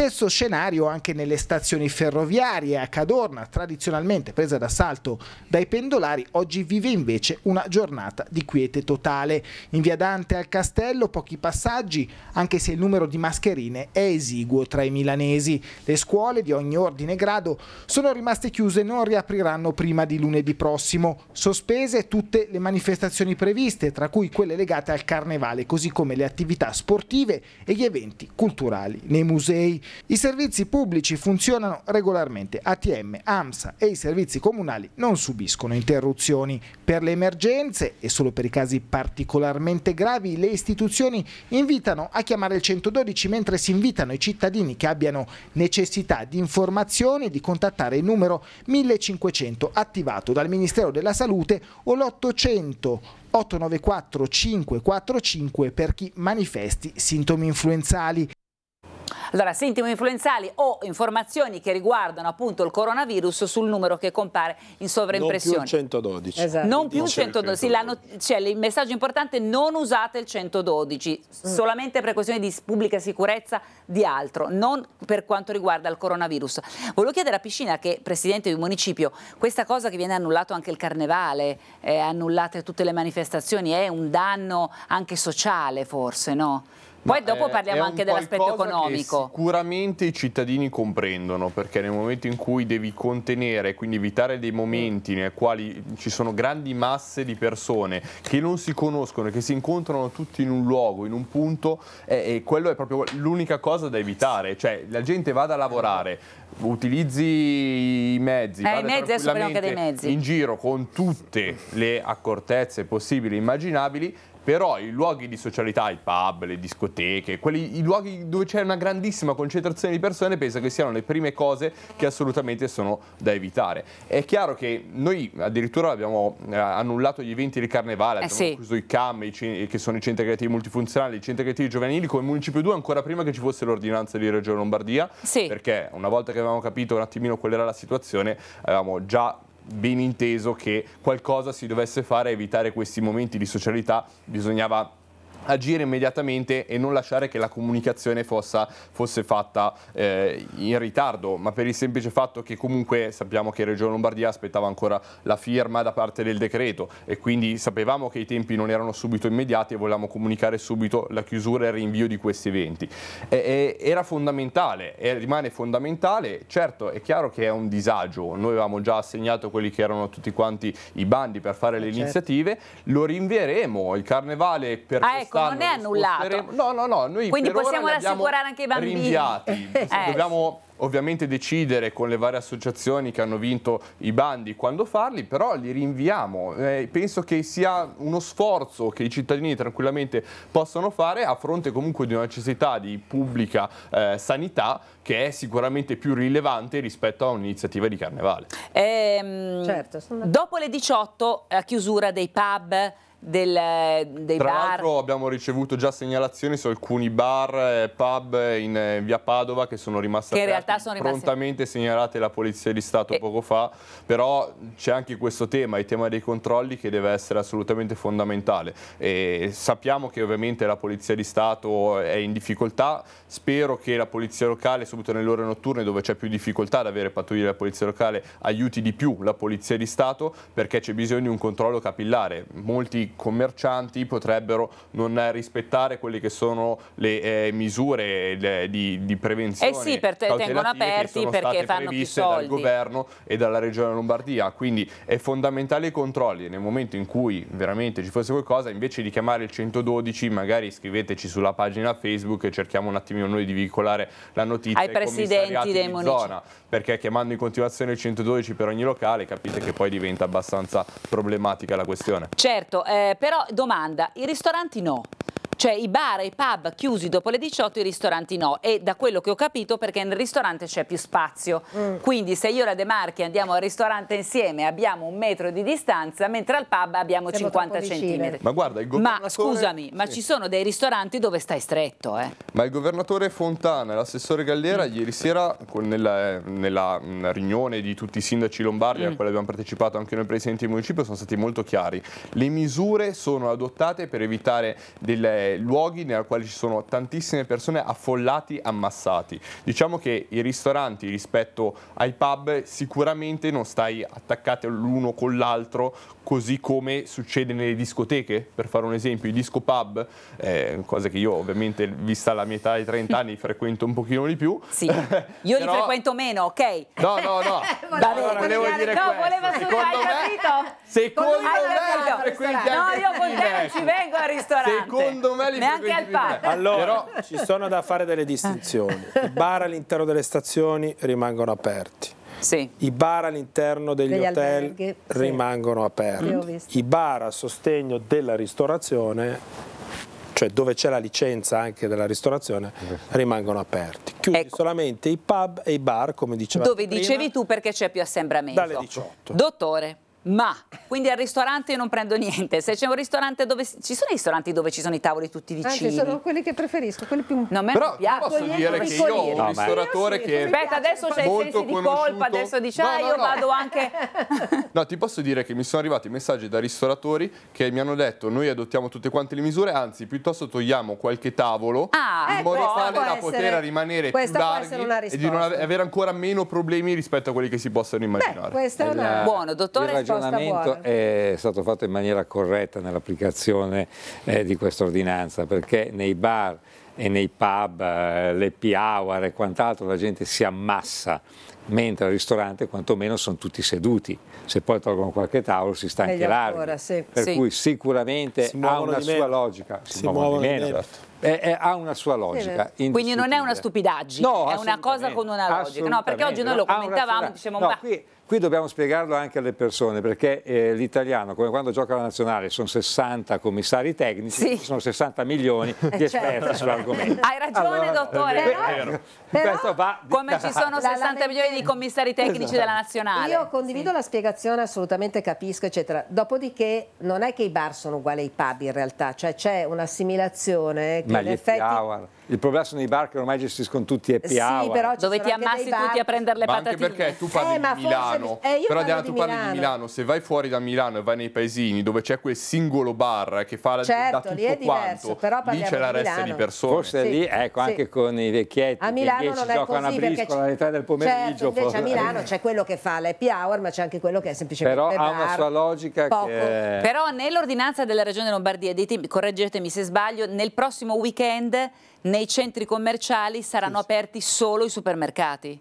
stesso scenario anche nelle stazioni ferroviarie a Cadorna, tradizionalmente presa d'assalto dai pendolari, oggi vive invece una giornata di quiete totale. In via Dante al Castello pochi passaggi, anche se il numero di mascherine è esiguo tra i milanesi. Le scuole di ogni ordine e grado sono rimaste chiuse e non riapriranno prima di lunedì prossimo. Sospese tutte le manifestazioni previste, tra cui quelle legate al carnevale, così come le attività sportive e gli eventi culturali nei musei. I servizi pubblici funzionano regolarmente, ATM, AMSA e i servizi comunali non subiscono interruzioni. Per le emergenze e solo per i casi particolarmente gravi le istituzioni invitano a chiamare il 112 mentre si invitano i cittadini che abbiano necessità di informazioni di contattare il numero 1500 attivato dal Ministero della Salute o l'800 894 545 per chi manifesti sintomi influenzali. Allora, sintomi influenzali o informazioni che riguardano appunto il coronavirus sul numero che compare in sovraimpressione. Non più 112. Esatto. Non più 112. 112. Sì, cioè, il messaggio importante è non usate il 112, mm. solamente per questioni di pubblica sicurezza di altro, non per quanto riguarda il coronavirus. Volevo chiedere a Piscina, che presidente di un municipio, questa cosa che viene annullato anche il carnevale, eh, annullate tutte le manifestazioni, è un danno anche sociale forse, no? Poi dopo è, eh, parliamo è anche dell'aspetto economico. sicuramente i cittadini comprendono, perché nel momento in cui devi contenere, quindi evitare dei momenti mm. nei quali ci sono grandi masse di persone che non si conoscono, e che si incontrano tutti in un luogo, in un punto, e quello è proprio l'unica cosa da evitare. Cioè la gente vada a lavorare, utilizzi i mezzi, eh, i mezzi, tranquillamente mezzi. in giro con tutte le accortezze possibili e immaginabili, però i luoghi di socialità, i pub, le discoteche, quelli, i luoghi dove c'è una grandissima concentrazione di persone, penso che siano le prime cose che assolutamente sono da evitare. È chiaro che noi addirittura abbiamo eh, annullato gli eventi del carnevale, eh abbiamo sì. chiuso i CAM, i che sono i centri creativi multifunzionali, i centri creativi giovanili, come Municipio 2 ancora prima che ci fosse l'ordinanza di Regione Lombardia, sì. perché una volta che avevamo capito un attimino qual era la situazione, avevamo già ben inteso che qualcosa si dovesse fare a evitare questi momenti di socialità, bisognava agire immediatamente e non lasciare che la comunicazione fossa, fosse fatta eh, in ritardo, ma per il semplice fatto che comunque sappiamo che Regione Lombardia aspettava ancora la firma da parte del decreto e quindi sapevamo che i tempi non erano subito immediati e volevamo comunicare subito la chiusura e il rinvio di questi eventi. E, e, era fondamentale e rimane fondamentale, certo è chiaro che è un disagio, noi avevamo già assegnato quelli che erano tutti quanti i bandi per fare le eh, certo. iniziative, lo rinvieremo, il carnevale per ah, ecco, non è annullato. No, no, no, noi Quindi possiamo rassicurare anche i bambini. Rinviati. *laughs* eh. Dobbiamo ovviamente decidere con le varie associazioni che hanno vinto i bandi quando farli, però li rinviamo. Eh, penso che sia uno sforzo che i cittadini tranquillamente possono fare a fronte comunque di una necessità di pubblica eh, sanità che è sicuramente più rilevante rispetto a un'iniziativa di carnevale. Ehm, certo, dopo le 18, la chiusura dei pub del, dei Tra bar. Tra l'altro abbiamo ricevuto già segnalazioni su alcuni bar, eh, pub in via Padova che sono rimaste che aperti, sono rimaste... prontamente segnalate la Polizia di Stato e... poco fa, però c'è anche questo tema, il tema dei controlli che deve essere assolutamente fondamentale. E sappiamo che ovviamente la Polizia di Stato è in difficoltà, spero che la Polizia locale, subito nelle ore notturne dove c'è più difficoltà ad avere pattuglie della Polizia locale, aiuti di più la Polizia di Stato perché c'è bisogno di un controllo capillare. Molti commercianti potrebbero non rispettare quelle che sono le eh, misure le, eh, di, di, prevenzione. Eh sì, per te tengono aperti perché fanno più soldi. dal governo e dalla regione Lombardia, quindi è fondamentale i controlli nel momento in cui veramente ci fosse qualcosa, invece di chiamare il 112, magari scriveteci sulla pagina Facebook e cerchiamo un attimino noi di veicolare la notizia ai presidenti dei municipi. Perché chiamando in continuazione il 112 per ogni locale capite che poi diventa abbastanza problematica la questione. Certo, eh... Eh, però domanda, i ristoranti no. Cioè i bar e i pub chiusi dopo le 18, i ristoranti no. E da quello che ho capito perché nel ristorante c'è più spazio. Mm. Quindi se io e la De Marchi andiamo al ristorante insieme abbiamo un metro di distanza, mentre al pub abbiamo Siamo 50 centimetri. Ma guarda, il governatore... Ma scusami, sì. ma ci sono dei ristoranti dove stai stretto, eh? Ma il governatore Fontana e l'assessore Galliera mm. ieri sera nella, nella, riunione di tutti i sindaci lombardi mm. a quale abbiamo partecipato anche noi presidenti del municipio sono stati molto chiari. Le misure sono adottate per evitare delle luoghi nella quale ci sono tantissime persone affollati, ammassati. Diciamo che i ristoranti rispetto ai pub sicuramente non stai attaccati l'uno con l'altro così come succede nelle discoteche, per fare un esempio, i disco pub, eh, cosa che io ovviamente vista la mia età di 30 anni *laughs* frequento un pochino di più. Sì, *laughs* io Però... li frequento meno, ok? No, no, no. *laughs* Va bene, volevo dire no, questo. Voleva secondo hai me, capito? Secondo me, capito? me no, io con te ci vengo al ristorante. Secondo me me Neanche al parco. Allora, Però... ci sono da fare delle distinzioni. *laughs* I bar all'interno delle stazioni rimangono aperti. Sì. I bar all'interno degli, degli hotel alberghi. rimangono aperti. I bar a sostegno della ristorazione cioè dove c'è la licenza anche della ristorazione, rimangono aperti. Chiudi ecco. solamente i pub e i bar, come diceva Dove prima, dicevi tu perché c'è più assembramento. Dalle 18. Dottore. Ma, quindi al ristorante io non prendo niente. Se c'è un ristorante dove... Ci sono ristoranti dove ci sono i tavoli tutti vicini? ci sono quelli che preferisco, quelli più... No, me Però non piace. posso dire che io ho un ristoratore no, che... Aspetta, adesso c'è il senso di colpa, adesso dici, no, ah, io vado anche... *laughs* no, ti posso dire che mi sono arrivati messaggi da ristoratori che mi hanno detto noi adottiamo tutte quante le misure, anzi, piuttosto togliamo qualche tavolo ah, in ecco, modo tale da poter rimanere più larghi e di non avere ancora meno problemi rispetto a quelli che si possono immaginare. Beh, questa è una... Buono, dottore ragionamento è stato fatto in maniera corretta nell'applicazione eh, di questa ordinanza perché nei bar e nei pub, eh, le p hour e quant'altro la gente si ammassa mentre al ristorante quantomeno sono tutti seduti, se poi tolgono qualche tavolo si sta anche largo, sì. per sì. cui sicuramente ha una sua logica, si, si muovono, di meno, meno. È, è, ha una sua logica. Quindi non è una stupidaggine, no, è una cosa con una logica, no, perché oggi noi lo commentavamo, dicevamo no, ma... Qui, Qui dobbiamo spiegarlo anche alle persone perché eh, l'italiano, come quando gioca la nazionale, sono 60 commissari tecnici, sì. sono 60 milioni eh, di esperti certo. sull'argomento. Hai ragione allora, dottore, però, però, però come ci sono 60 *laughs* milioni di commissari tecnici esatto. della nazionale. Io condivido sì. la spiegazione, assolutamente capisco, eccetera. Dopodiché non è che i bar sono uguali ai pub in realtà, cioè c'è un'assimilazione che Ma in effetti... Hour il problema sono i bar che ormai gestiscono tutti happy sì, hour. Però dove ti ammassi tutti a prendere le ma patatine. Anche perché tu parli eh, di Milano, eh, però Diana tu parli di Milano, se vai fuori da Milano e vai nei paesini dove c'è quel singolo bar che fa certo, da tutto lì è diverso, quanto, però lì c'è la resta di persone. Forse sì, lì, ecco, sì. anche con i vecchietti a Milano che non ci giocano così, a briscola alle 3 del pomeriggio. Certo, invece a Milano c'è quello che fa l'happy hour, ma c'è anche quello che è semplicemente Però ha una sua logica Però nell'ordinanza della Regione Lombardia, correggetemi se sbaglio, nel prossimo weekend nei centri commerciali saranno sì. aperti solo i supermercati.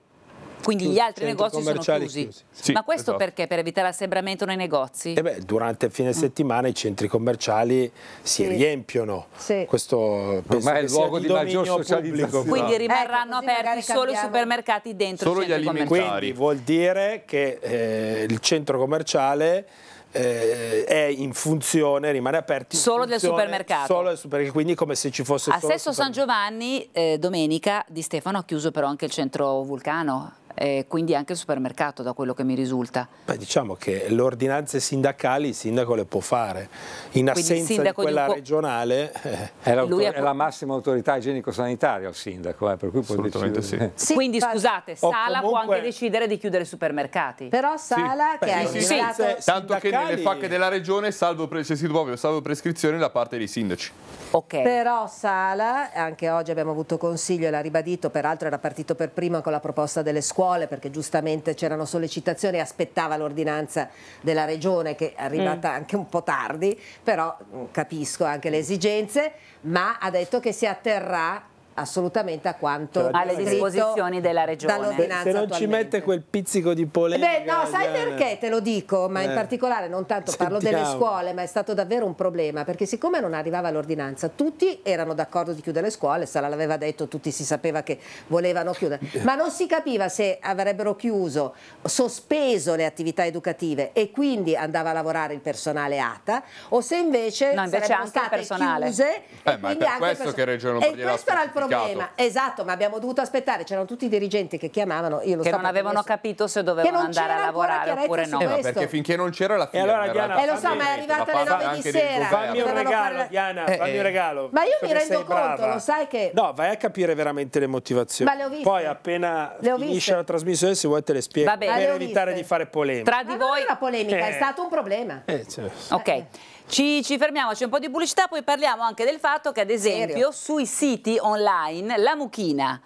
Quindi gli altri negozi sono chiusi. chiusi. Sì, Ma questo esatto. perché? Per evitare assembramento nei negozi? Eh beh, durante il fine mm. settimana mm. i centri commerciali si sì. riempiono. Sì. Questo ormai è il luogo di maggior socializzazione. Quindi esatto. rimarranno eh, aperti solo i supermercati dentro solo i centri commerciali. Quindi vuol dire che eh, il centro commerciale eh, è in funzione, rimane aperto solo del supermercato. Solo del supermercato, quindi come se ci fosse... A Sesto San Giovanni, eh, domenica, Di Stefano ha chiuso però anche il centro Vulcano eh, quindi anche il supermercato da quello che mi risulta. Beh, diciamo che le ordinanze sindacali il sindaco le può fare, in assenza di quella di regionale eh. è, è, la massima autorità igienico-sanitaria il sindaco, eh, per cui può decidere. Sì. sì. Quindi scusate, Sala comunque... può anche decidere di chiudere i supermercati. Però Sala sì. che ha sì, sì, sindacali... Tanto che nelle facche della regione, salvo, pre... proprio, salvo prescrizione da parte dei sindaci. Okay. Però Sala, anche oggi abbiamo avuto consiglio, e l'ha ribadito, peraltro era partito per prima con la proposta delle scuole, scuole perché giustamente c'erano sollecitazioni e aspettava l'ordinanza della regione che è arrivata mm. anche un po' tardi, però mm, capisco anche le esigenze, ma ha detto che si atterrà assolutamente a quanto cioè, alle disposizioni della regione. Se non ci mette quel pizzico di polemica. Eh beh, no, sai perché te lo dico, ma eh. in particolare non tanto Sentiamo. parlo delle scuole, ma è stato davvero un problema, perché siccome non arrivava l'ordinanza, tutti erano d'accordo di chiudere le scuole, Sala l'aveva detto, tutti si sapeva che volevano chiudere, ma non si capiva se avrebbero chiuso, sospeso le attività educative e quindi andava a lavorare il personale ATA o se invece, no, invece sarebbero state chiuse. Eh, ma è per questo che Regione Lombardia e questo era il problema problema. Esatto, ma abbiamo dovuto aspettare, c'erano tutti i dirigenti che chiamavano, io lo Che non avevano adesso. capito se dovevano andare a lavorare oppure no. Eh, perché finché non c'era la fine. E allora, Diana, eh, lo so, ma è arrivata alle 9 di sera. Fammi un regalo, Diana, eh, fammi un eh. regalo. Ma io mi rendo conto, lo sai che No, vai a capire veramente le motivazioni. Ma le ho viste. Poi appena finisce la trasmissione, se vuoi te le spiego, Vabbè. per evitare di fare polemica. Tra di voi la polemica è eh. stato un problema. Certo. Ok. Ci, ci, fermiamo, c'è un po' di pubblicità, poi parliamo anche del fatto che ad esempio Serio? sui siti online la mucchina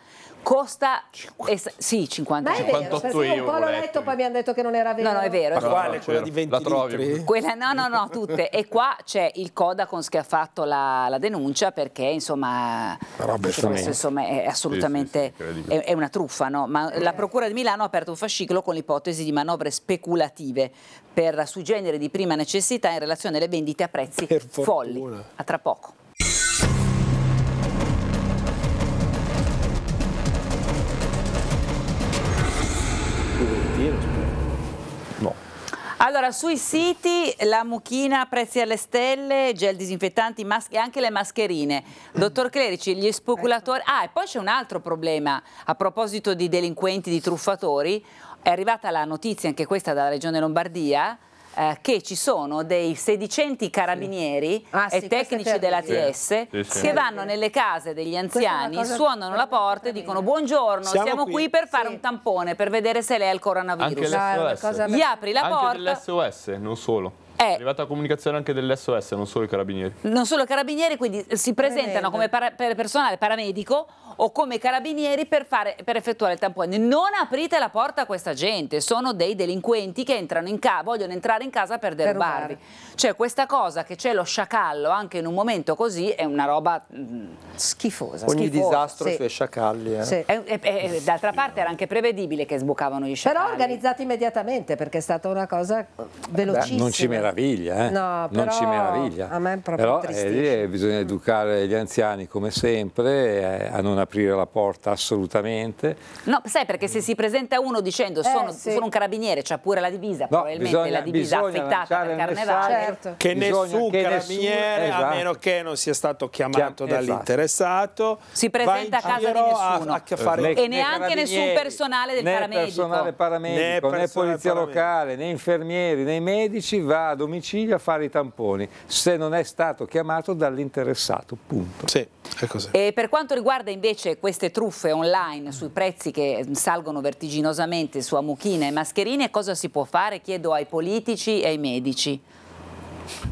costa sì 50 ma è 58 vero, euro un po' l'ho letto poi mi hanno detto che non era vero no no è vero ma quale quella di 20 la trovi. quella no no no tutte e qua c'è il Codacons che ha fatto la, la denuncia perché insomma, questo, insomma è assolutamente sì, sì, sì, è, è, una truffa no? ma la eh. procura di Milano ha aperto un fascicolo con l'ipotesi di manovre speculative per sui generi di prima necessità in relazione alle vendite a prezzi folli a tra poco più volentieri, cioè. No. Allora, sui siti la mucchina, prezzi alle stelle, gel disinfettanti e anche le mascherine. Dottor Clerici, gli speculatori... Ah, e poi c'è un altro problema. A proposito di delinquenti, di truffatori, è arrivata la notizia, anche questa dalla Regione Lombardia, eh, che ci sono dei sedicenti carabinieri ah, sì, e tecnici dell'ATS sì, sì, che vanno nelle case degli anziani, suonano la porta e dicono buongiorno, siamo, siamo qui. per fare un tampone, per vedere se lei ha il coronavirus. Anche Gli apri la porta. Anche dell'SOS, non solo. È arrivata la comunicazione anche dell'SOS, non solo i carabinieri. Non solo i carabinieri, quindi si presentano come per personale paramedico o come carabinieri per, fare, per, effettuare il tampone. Non aprite la porta a questa gente, sono dei delinquenti che in vogliono entrare in casa per derubarvi. cioè questa cosa che c'è lo sciacallo anche in un momento così è una roba mm, schifosa. Ogni schifosa. disastro sì. sui sciacalli. Eh. Sì. d'altra parte era anche prevedibile che sbucavano gli sciacalli. Però organizzati immediatamente perché è stata una cosa velocissima. Beh, non ci meraviglio meraviglia, eh? no, non ci meraviglia. A me è proprio però eh, bisogna educare gli anziani come sempre, eh, a non aprire la porta assolutamente. No, sai perché se si presenta uno dicendo eh, sono, sì. sono un carabiniere, c'ha cioè pure la divisa, no, probabilmente bisogna, la divisa affettata da carnevale. Certo. Che bisogna, nessun che carabiniere, nessun, esatto. a meno che non sia stato chiamato esatto. dall'interessato, si presenta a casa di nessuno. A, a le, e neanche nessun personale del né paramedico. Personale paramedico né, né polizia paramedico. locale, né infermieri, né medici va a domicilio a fare i tamponi se non è stato chiamato dall'interessato, punto. Sì, e per quanto riguarda invece queste truffe online sui prezzi che salgono vertiginosamente su amuchine e mascherine, cosa si può fare? Chiedo ai politici e ai medici.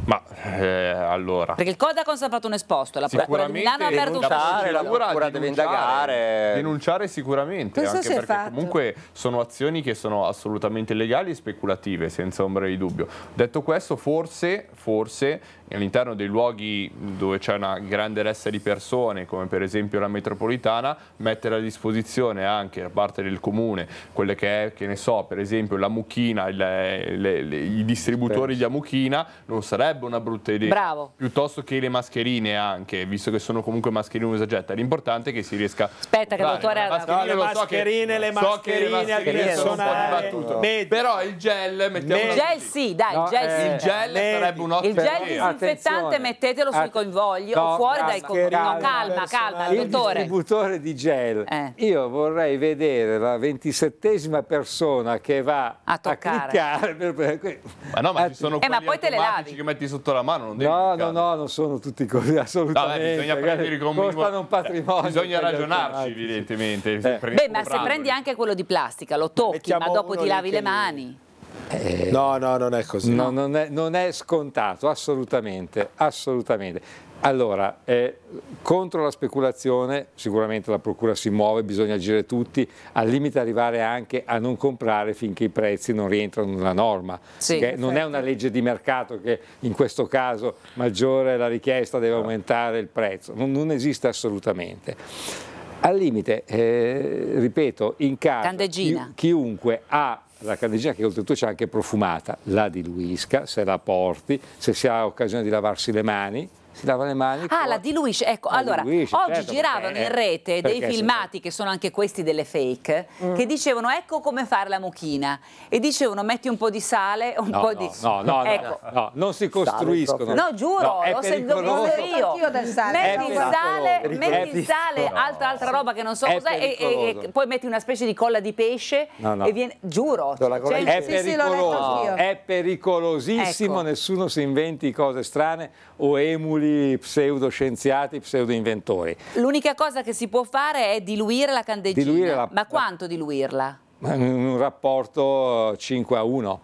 Ma eh, allora. Perché il Codacons ha fatto un esposto, la Procura di Milano ha aperto un procedura. La Procura deve indagare. Denunciare sicuramente, Questo anche perché fatto. comunque sono azioni che sono assolutamente legali e speculative, senza ombra di dubbio. Detto questo, forse, forse all'interno dei luoghi dove c'è una grande ressa di persone, come per esempio la metropolitana, mettere a disposizione anche da parte del comune quelle che è, che ne so, per esempio la mucchina, le, le, le, i distributori di mucchina, non sarebbe una brutta idea. Bravo. Piuttosto che le mascherine anche, visto che sono comunque mascherine usagetta. L'importante è che si riesca... Aspetta che il dottore... No, le mascherine, le mascherine, so che, le mascherine sono un po' dibattuto. Eh, Però il gel... mettiamo... Il gel sì, dai, il gel eh, sì. Il gel sarebbe un'ottima idea disinfettante mettetelo sul convoglio no, o fuori dal convoglio. No, calma, calma, il dottore. Il distributore di gel. Eh. Io vorrei vedere la ventisettesima persona che va a, toccare. a cliccare. Ma no, ma ci sono eh, ma poi te le lavi. che metti sotto la mano, non devi No, cliccare. no, no, non sono tutti così, *laughs* assolutamente. No, beh, bisogna prendere con Costano un patrimonio. Bisogna ragionarci, evidentemente. Eh. Beh, ma se prendi anche quello di plastica, lo tocchi, ma dopo ti lavi le mani. Eh, no, no, non è così. No, non, è, non, è, scontato, assolutamente, assolutamente. Allora, eh, contro la speculazione sicuramente la procura si muove, bisogna agire tutti, al limite arrivare anche a non comprare finché i prezzi non rientrano nella norma. Sì, okay? non è una legge di mercato che in questo caso maggiore la richiesta deve certo. aumentare il prezzo, non, non esiste assolutamente. Al limite, eh, ripeto, in caso chi, chiunque ha la candeggina che oltretutto c'è anche profumata, la diluisca, se la porti, se si ha occasione di lavarsi le mani, si lava le mani. Ah, la diluisce. Ecco, la allora, diluisce, oggi certo, giravano perché, in rete dei filmati, che sono anche questi delle fake, mm. che dicevano ecco come fare la mochina E dicevano metti un po' di sale un no, po' no, di... No, no, ecco. no, no, non si costruiscono. No, giuro, no, l'ho sento io. io del sale. Metti il sale, metti sale altra, altra roba che non so cos'è, e, e, e, poi metti una specie di colla di pesce e viene... Giuro. Cioè, è, pericoloso, è pericolosissimo, ecco. nessuno si inventi cose strane o emuli pseudo scienziati, pseudo inventori. L'unica cosa che si può fare è diluire la candeggina. Diluire la... Ma quanto diluirla? In un rapporto 5 a 1.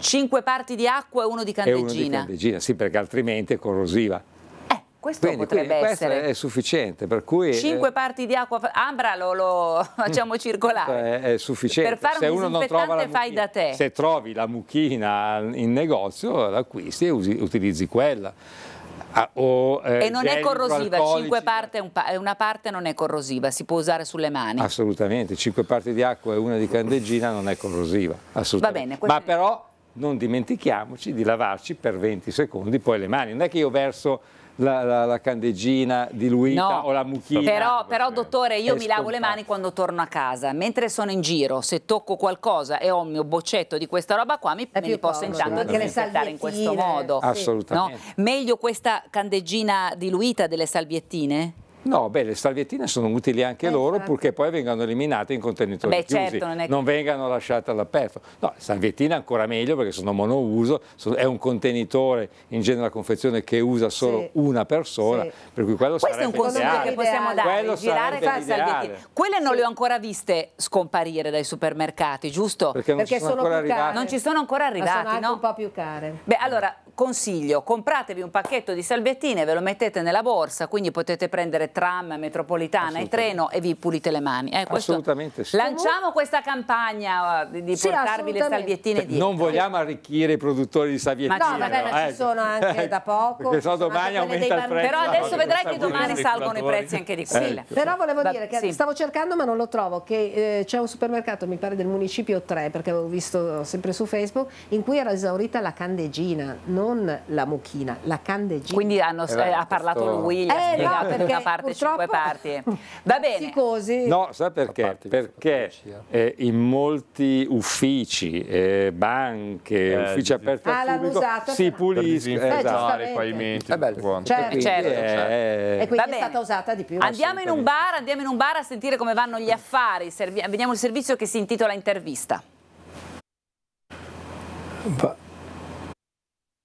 5 parti di acqua e 1 di candeggina. E uno di candeggina, sì, perché altrimenti è corrosiva. Eh, questo quindi, potrebbe quindi essere. Questo è sufficiente, per cui... 5 eh, parti di acqua, Ambra lo, lo *laughs* *laughs* facciamo circolare. È, è, sufficiente. Per fare se un uno fai mucchina, da te. Se trovi la mucchina in negozio, l'acquisti e usi, utilizzi quella. Ah, o, eh, e non è corrosiva, parte un una parte non è corrosiva, si può usare sulle mani. Assolutamente, cinque parti di acqua e una di candeggina non è corrosiva, assolutamente. Bene, Ma però non dimentichiamoci di lavarci per 20 secondi poi le mani, non è che io verso la, la, la candeggina diluita no, o la mucchina. Però, ecco, però dottore, io mi lavo le mani quando torno a casa. Mentre sono in giro, se tocco qualcosa e ho il mio boccetto di questa roba qua, mi, me li posso intanto disinfettare in questo modo. Assolutamente. No? Meglio questa candeggina diluita delle salviettine? No, beh, le salviettine sono utili anche eh, loro, esatto. purché poi vengano eliminate in contenitori beh, chiusi, certo, non, che... non, vengano lasciate all'aperto. No, le salviettine ancora meglio perché sono monouso, sono, è un contenitore in genere la confezione che usa solo sì. una persona, sì. per cui quello Questo sarebbe Questo è un consiglio che possiamo dare, Quello girare fare salviettine. Quelle non le ho ancora viste scomparire dai supermercati, giusto? Perché non, perché ci, sono sono arrivate. non ci sono ancora arrivate, no? un po' più care. Beh, allora, consiglio, compratevi un pacchetto di salviettine, ve lo mettete nella borsa, quindi potete prendere tram, metropolitana e treno e vi pulite le mani. Eh, assolutamente sì. Lanciamo questa campagna uh, di sì, portarvi le salviettine dietro. Non ecco. vogliamo arricchire i produttori di salviettine. No, vabbè, no, eh. ci sono anche eh, da poco. Perché so domani aumenta il prezzo. Però adesso vedrai che domani salgono i prezzi anche di quelle. Sì, ecco. però volevo da, dire che sì. stavo cercando ma non lo trovo, che eh, c'è un supermercato, mi pare del municipio 3, perché avevo visto sempre su Facebook, in cui era esaurita la candegina, non la mucchina, la candegina. Quindi hanno, eh, ha parlato questo... lui, eh, no, perché, parte cinque parti. Va bene. Sì, No, sa perché? Perché eh, in molti uffici, eh, banche, eh, uffici aperti ah, al pubblico si puliscono per esatto. i pavimenti. È eh, Certo. certo. certo. Cioè. Eh, e quindi è stata usata di più. Andiamo in, bar, andiamo in un bar, a sentire come vanno gli affari. Servi vediamo il servizio che si intitola Intervista. Bah.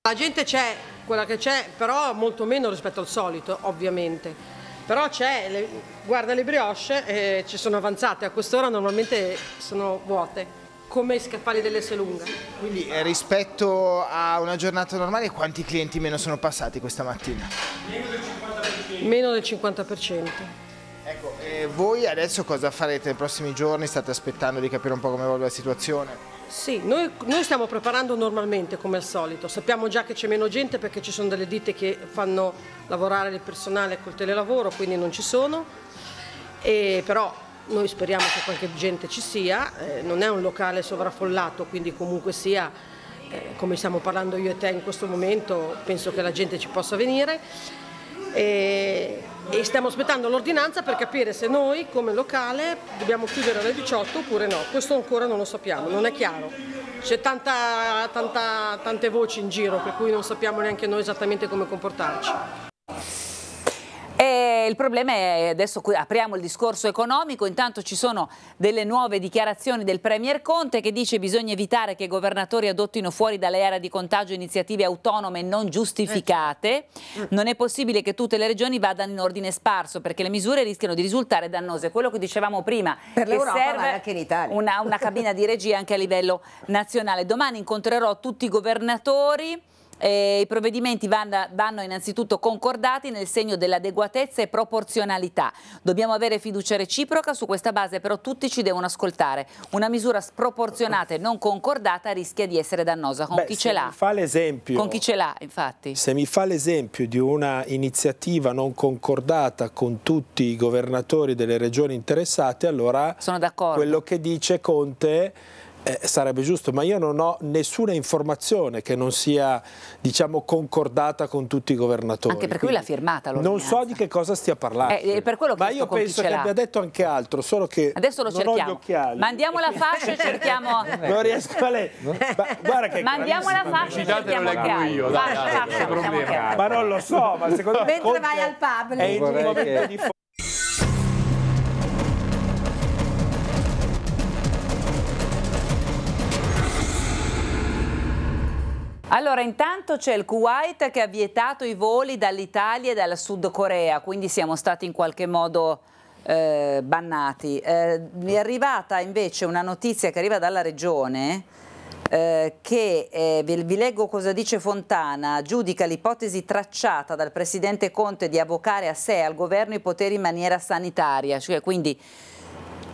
La gente c'è, quella che c'è, però molto meno rispetto al solito, ovviamente. Però c'è, le, guarda le brioche, eh, ci sono avanzate, a quest'ora normalmente sono vuote come i scaffali dell'S lunga. Quindi eh, rispetto a una giornata normale quanti clienti meno sono passati questa mattina? Meno del 50%. Meno del 50%. Ecco, voi adesso cosa farete nei prossimi giorni? State aspettando di capire un po' come evolve la situazione? Sì, noi, noi, stiamo preparando normalmente come al solito, sappiamo già che c'è meno gente perché ci sono delle ditte che fanno lavorare il personale col telelavoro, quindi non ci sono, e, però noi speriamo che qualche gente ci sia, eh, non è un locale sovraffollato, quindi comunque sia, eh, come stiamo parlando io e te in questo momento, penso che la gente ci possa venire. E, e stiamo aspettando l'ordinanza per capire se noi come locale dobbiamo chiudere alle 18 oppure no, questo ancora non lo sappiamo, non è chiaro. C'è tante voci in giro per cui non sappiamo neanche noi esattamente come comportarci. E il problema è, adesso apriamo il discorso economico, intanto ci sono delle nuove dichiarazioni del Premier Conte che dice che bisogna evitare che i governatori adottino fuori dalle aree di contagio iniziative autonome non giustificate, eh, certo. non è possibile che tutte le regioni vadano in ordine sparso perché le misure rischiano di risultare dannose, quello che dicevamo prima, per che serve anche in Italia. Una, una cabina di regia anche a livello nazionale. Domani incontrerò tutti i governatori eh, I provvedimenti vanno, vanno innanzitutto concordati nel segno dell'adeguatezza e proporzionalità. Dobbiamo avere fiducia reciproca, su questa base però tutti ci devono ascoltare. Una misura sproporzionata e non concordata rischia di essere dannosa. Con Beh, chi ce l'ha? Con chi ce l'ha, infatti. Se mi fa l'esempio di una iniziativa non concordata con tutti i governatori delle regioni interessate, allora quello che dice Conte eh, sarebbe giusto, ma io non ho nessuna informazione che non sia diciamo, concordata con tutti i governatori. Anche per lui l'ha firmata l'ordinanza. Non so di che cosa stia parlando. Eh, eh ma io penso che abbia detto anche altro, solo che Adesso lo cerchiamo. Mandiamo la fascia e *laughs* cerchiamo... non riesco a leggere. Ma, guarda che Mandiamo la fascia e cerchiamo anche altro. ma non lo so, ma secondo me... Mentre vai al pub. È il momento che... di... Allora, intanto c'è il Kuwait che ha vietato i voli dall'Italia e dalla Sud Corea, quindi siamo stati in qualche modo eh, bannati. Eh, è arrivata invece una notizia che arriva dalla regione eh, che, eh, vi, vi, leggo cosa dice Fontana, giudica l'ipotesi tracciata dal Presidente Conte di avvocare a sé, al governo, i poteri in maniera sanitaria, cioè quindi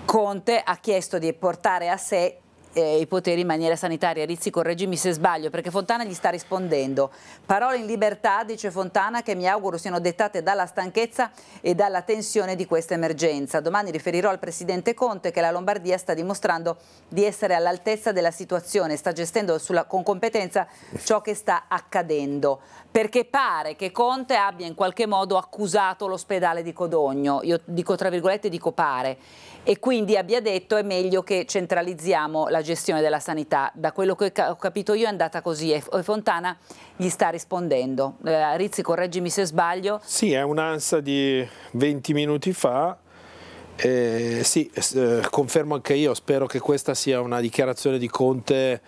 Conte ha chiesto di portare a sé eh, i poteri in maniera sanitaria. Rizzi, correggimi se sbaglio, perché Fontana gli sta rispondendo. Parole in libertà, dice Fontana, che mi auguro siano dettate dalla stanchezza e dalla tensione di questa emergenza. Domani riferirò al Presidente Conte che la Lombardia sta dimostrando di essere all'altezza della situazione, sta gestendo sulla, con competenza ciò che sta accadendo, perché pare che Conte abbia in qualche modo accusato l'ospedale di Codogno, io dico tra virgolette dico pare, e quindi abbia detto è meglio che centralizziamo la la gestione della sanità. Da quello che ho capito io è andata così e Fontana gli sta rispondendo. Eh, Rizzi, correggimi se sbaglio. Sì, è un'ansa di 20 minuti fa. Eh, sì, eh, eh, confermo anche io, spero che questa sia una dichiarazione di Conte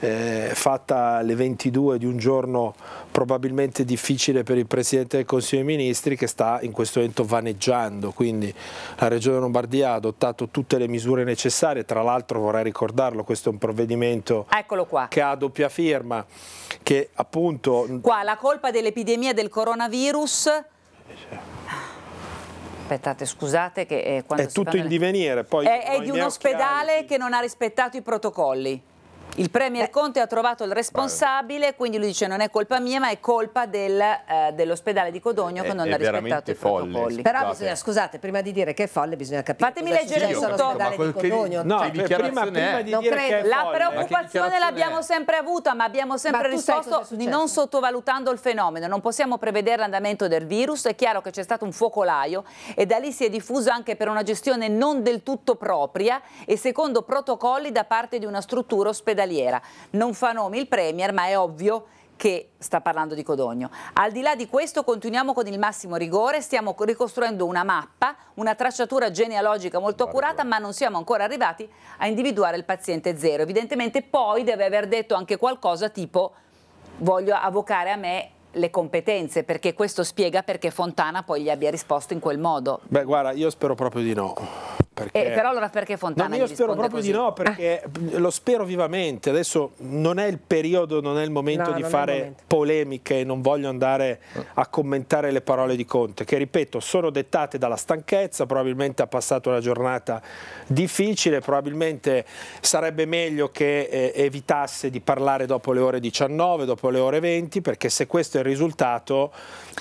eh, fatta alle 22 di un giorno probabilmente difficile per il Presidente del Consiglio dei Ministri che sta in questo momento vaneggiando, quindi la Regione Lombardia ha adottato tutte le misure necessarie, tra l'altro vorrei ricordarlo, questo è un provvedimento che ha doppia firma, che appunto... Qua la colpa dell'epidemia del coronavirus... Aspettate, scusate che... Eh, è tutto parla... in divenire. Poi è, è di un ospedale che non ha rispettato i protocolli. Il Premier Conte ha trovato il responsabile, quindi lui dice non è colpa mia ma è colpa del, eh, dell'ospedale di Codogno che è, non ha rispettato i protocolli. Però bisogna, scusate, prima di dire che è folle bisogna capire Fatemi leggere tutto. all'ospedale di Codogno. no, cioè, prima, prima, di non dire credo. che è folle. La preoccupazione l'abbiamo sempre avuta ma abbiamo sempre ma risposto non sottovalutando il fenomeno. Non possiamo prevedere l'andamento del virus, è chiaro che c'è stato un focolaio e da lì si è diffuso anche per una gestione non del tutto propria e secondo protocolli da parte di una struttura ospedaliera ospedaliera. Non fa nomi il Premier, ma è ovvio che sta parlando di Codogno. Al di là di questo continuiamo con il massimo rigore, stiamo ricostruendo una mappa, una tracciatura genealogica molto accurata, ma non siamo ancora arrivati a individuare il paziente zero. Evidentemente poi deve aver detto anche qualcosa tipo voglio avvocare a me le competenze, perché questo spiega perché Fontana poi gli abbia risposto in quel modo. Beh guarda, io spero proprio di no. Perché... Eh, però allora perché Fontana? No, io spero proprio così? di no, perché ah. lo spero vivamente. Adesso non è il periodo, non è il momento no, di fare momento. polemiche, non voglio andare a commentare le parole di Conte, che ripeto sono dettate dalla stanchezza, probabilmente ha passato una giornata difficile, probabilmente sarebbe meglio che eh, evitasse di parlare dopo le ore 19, dopo le ore 20, perché se questo è il risultato...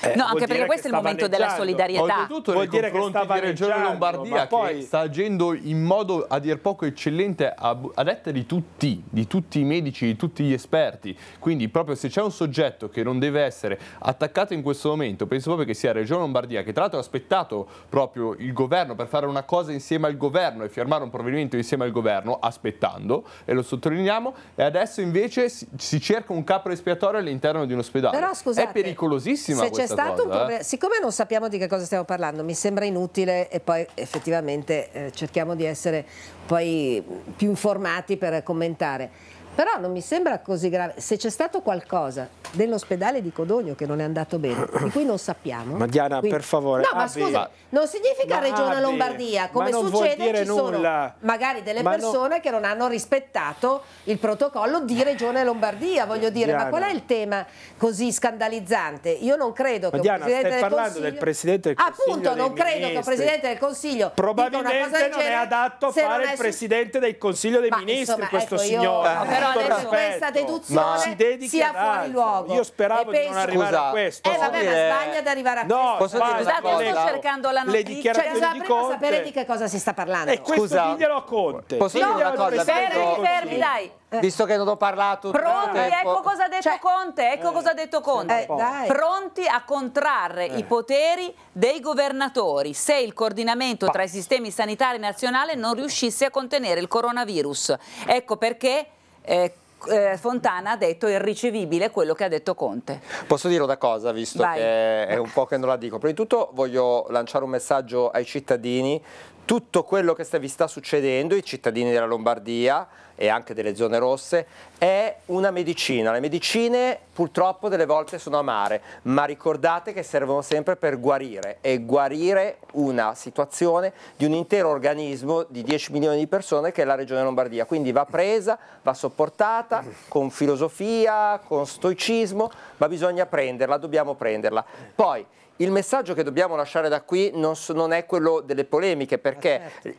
Eh, no, anche perché questo è il momento della solidarietà. Oltretutto vuol dire che sta di Regione Lombardia, poi, che sta agendo in modo a dir poco eccellente a, a detta di tutti, di tutti i medici, di tutti gli esperti. Quindi proprio se c'è un soggetto che non deve essere attaccato in questo momento, penso proprio che sia Regione Lombardia, che tra l'altro ha aspettato proprio il governo per fare una cosa insieme al governo e firmare un provvedimento insieme al governo, aspettando, e lo sottolineiamo, e adesso invece si, si cerca un capo espiatorio all'interno di un ospedale. Però scusate, è pericolosissima se c'è stato cosa, un problema, eh? siccome non sappiamo di che cosa stiamo parlando, mi sembra inutile e poi effettivamente eh, cerchiamo di essere poi più informati per commentare. Però non mi sembra così grave. Se c'è stato qualcosa dell'ospedale di Codogno che non è andato bene, di cui non sappiamo. Ma Diana, quindi... per favore. No, ma scusa, non significa ma Regione abbi, Lombardia. Come succede, ci nulla. sono magari delle ma persone non... che non hanno rispettato il protocollo di Regione Lombardia. Voglio dire, Diana. ma qual è il tema così scandalizzante? Io non credo che. ma Diana, un Presidente stai del parlando Consiglio... del Presidente del Consiglio. Appunto, non credo che un Presidente del Consiglio. Probabilmente non genere, è adatto a fare il Presidente del Consiglio dei ma, Ministri, insomma, questo ecco, signore. Io però certo adesso questa deduzione sia fuori luogo. Io speravo di non arrivare a questo. Eh vabbè, ma eh, sbaglia ad arrivare a questo. Posso dire Scusate, io sto cercando la notizia. Le dichiarazioni prima cioè, di Conte. sapere di che cosa si sta parlando. E questo diglielo a Conte. Posso dire una cosa? Fermi, fermi, dai. Visto che non ho parlato Pronti, ecco, cioè, eh, ecco cosa ha detto cioè, Conte, ecco eh, cosa ha detto Conte. Eh, Pronti a contrarre eh. i poteri dei governatori se il coordinamento tra i sistemi sanitari nazionali non riuscisse a contenere il coronavirus. Ecco perché eh, eh, Fontana ha detto irricevibile quello che ha detto Conte. Posso dire una cosa, visto Vai. che è un po' che non la dico. Prima di tutto voglio lanciare un messaggio ai cittadini tutto quello che vi sta succedendo, i cittadini della Lombardia e anche delle zone rosse, è una medicina. Le medicine purtroppo delle volte sono amare, ma ricordate che servono sempre per guarire e guarire una situazione di un intero organismo di 10 milioni di persone che è la regione Lombardia. Quindi va presa, va sopportata con filosofia, con stoicismo, ma bisogna prenderla, dobbiamo prenderla. Poi, il messaggio che dobbiamo lasciare da qui non, so, non è quello delle polemiche, perché ah, certo.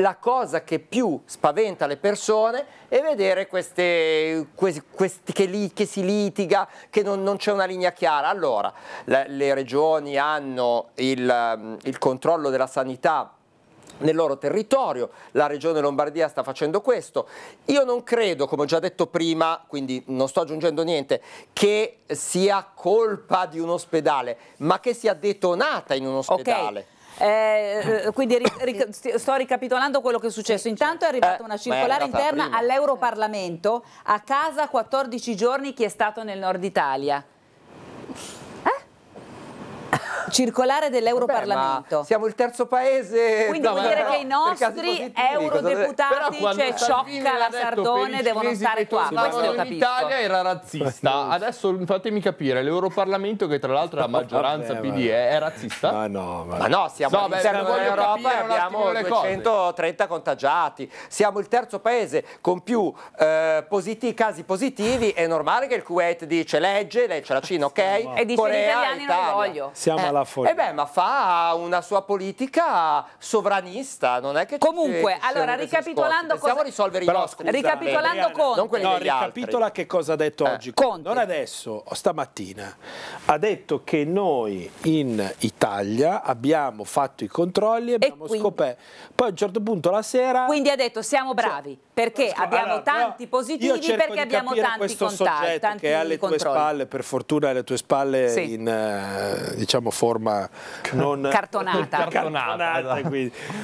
la cosa che più spaventa le persone è vedere queste, questi, questi, che, li, che, si litiga, che non, non c'è una linea chiara. Allora, le, le regioni hanno il, il controllo della sanità nel loro territorio, la regione Lombardia sta facendo questo. Io non credo, come ho già detto prima, quindi non sto aggiungendo niente, che sia colpa di un ospedale, ma che sia detonata in un ospedale. Okay. Eh, eh, quindi ri, ri, sto ricapitolando quello che è successo. Intanto è arrivata una eh, circolare interna all'Europarlamento, a casa 14 giorni chi è stato nel nord Italia circolare dell'Europarlamento. Siamo il terzo paese. Quindi vuol dire che i nostri eurodeputati, cioè Ciocca, la Sardone, devono stare qua. Questo io capisco. L'Italia era razzista. Adesso fatemi capire, l'Europarlamento che tra l'altro è la maggioranza PD è razzista? Ma no, ma no, siamo no, all'interno dell'Europa e abbiamo 230 contagiati. Siamo il terzo paese con più eh, casi positivi. È normale che il Kuwait dice legge, lei c'è la Cina, ok? E dice gli italiani Italia. non voglio. Siamo alla eh, la follia. Eh beh, ma fa una sua politica sovranista, non è che Comunque, ci, allora ricapitolando cosa... risolvere Però, i nostri. Ricapitolando Conte. Eh. Non quelli no, ricapitola altri. che cosa ha detto eh. oggi. Conte. Non adesso, stamattina ha detto che noi in Italia abbiamo fatto i controlli e abbiamo scoperto poi a un certo punto la sera... Quindi ha detto siamo bravi, sì. perché Scusa, abbiamo allora, tanti positivi, perché abbiamo tanti questo contatti, tanti che è alle controlli. tue spalle, per fortuna alle tue spalle sì. in eh, diciamo forma non... Cartonata. *laughs* cartonata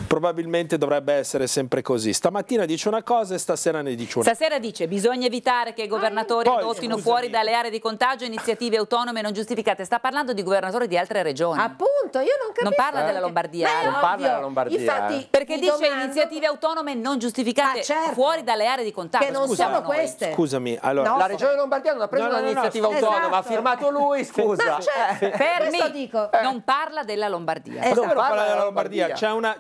probabilmente dovrebbe essere sempre così. Stamattina dice una cosa e stasera ne dice una. Stasera dice bisogna evitare che i governatori ah, adottino fuori dalle aree di contagio iniziative autonome non giustificate. Sta parlando di governatori di altre regioni. Appunto, io non capisco. Non parla eh? della Lombardia. Non parla della Lombardia. Infatti, eh. Perché dice domando... iniziative autonome non giustificate ah, certo. fuori dalle aree di contatto. Che non Scusa, sono queste. Scusami, allora... No, la Regione Lombardia non ha preso no, no, un'iniziativa autonoma, esatto. ha firmato lui, eh, scusa. No, certo. cioè, eh. Fermi, eh. non parla della Lombardia. Esatto. Come non parla della Lombardia?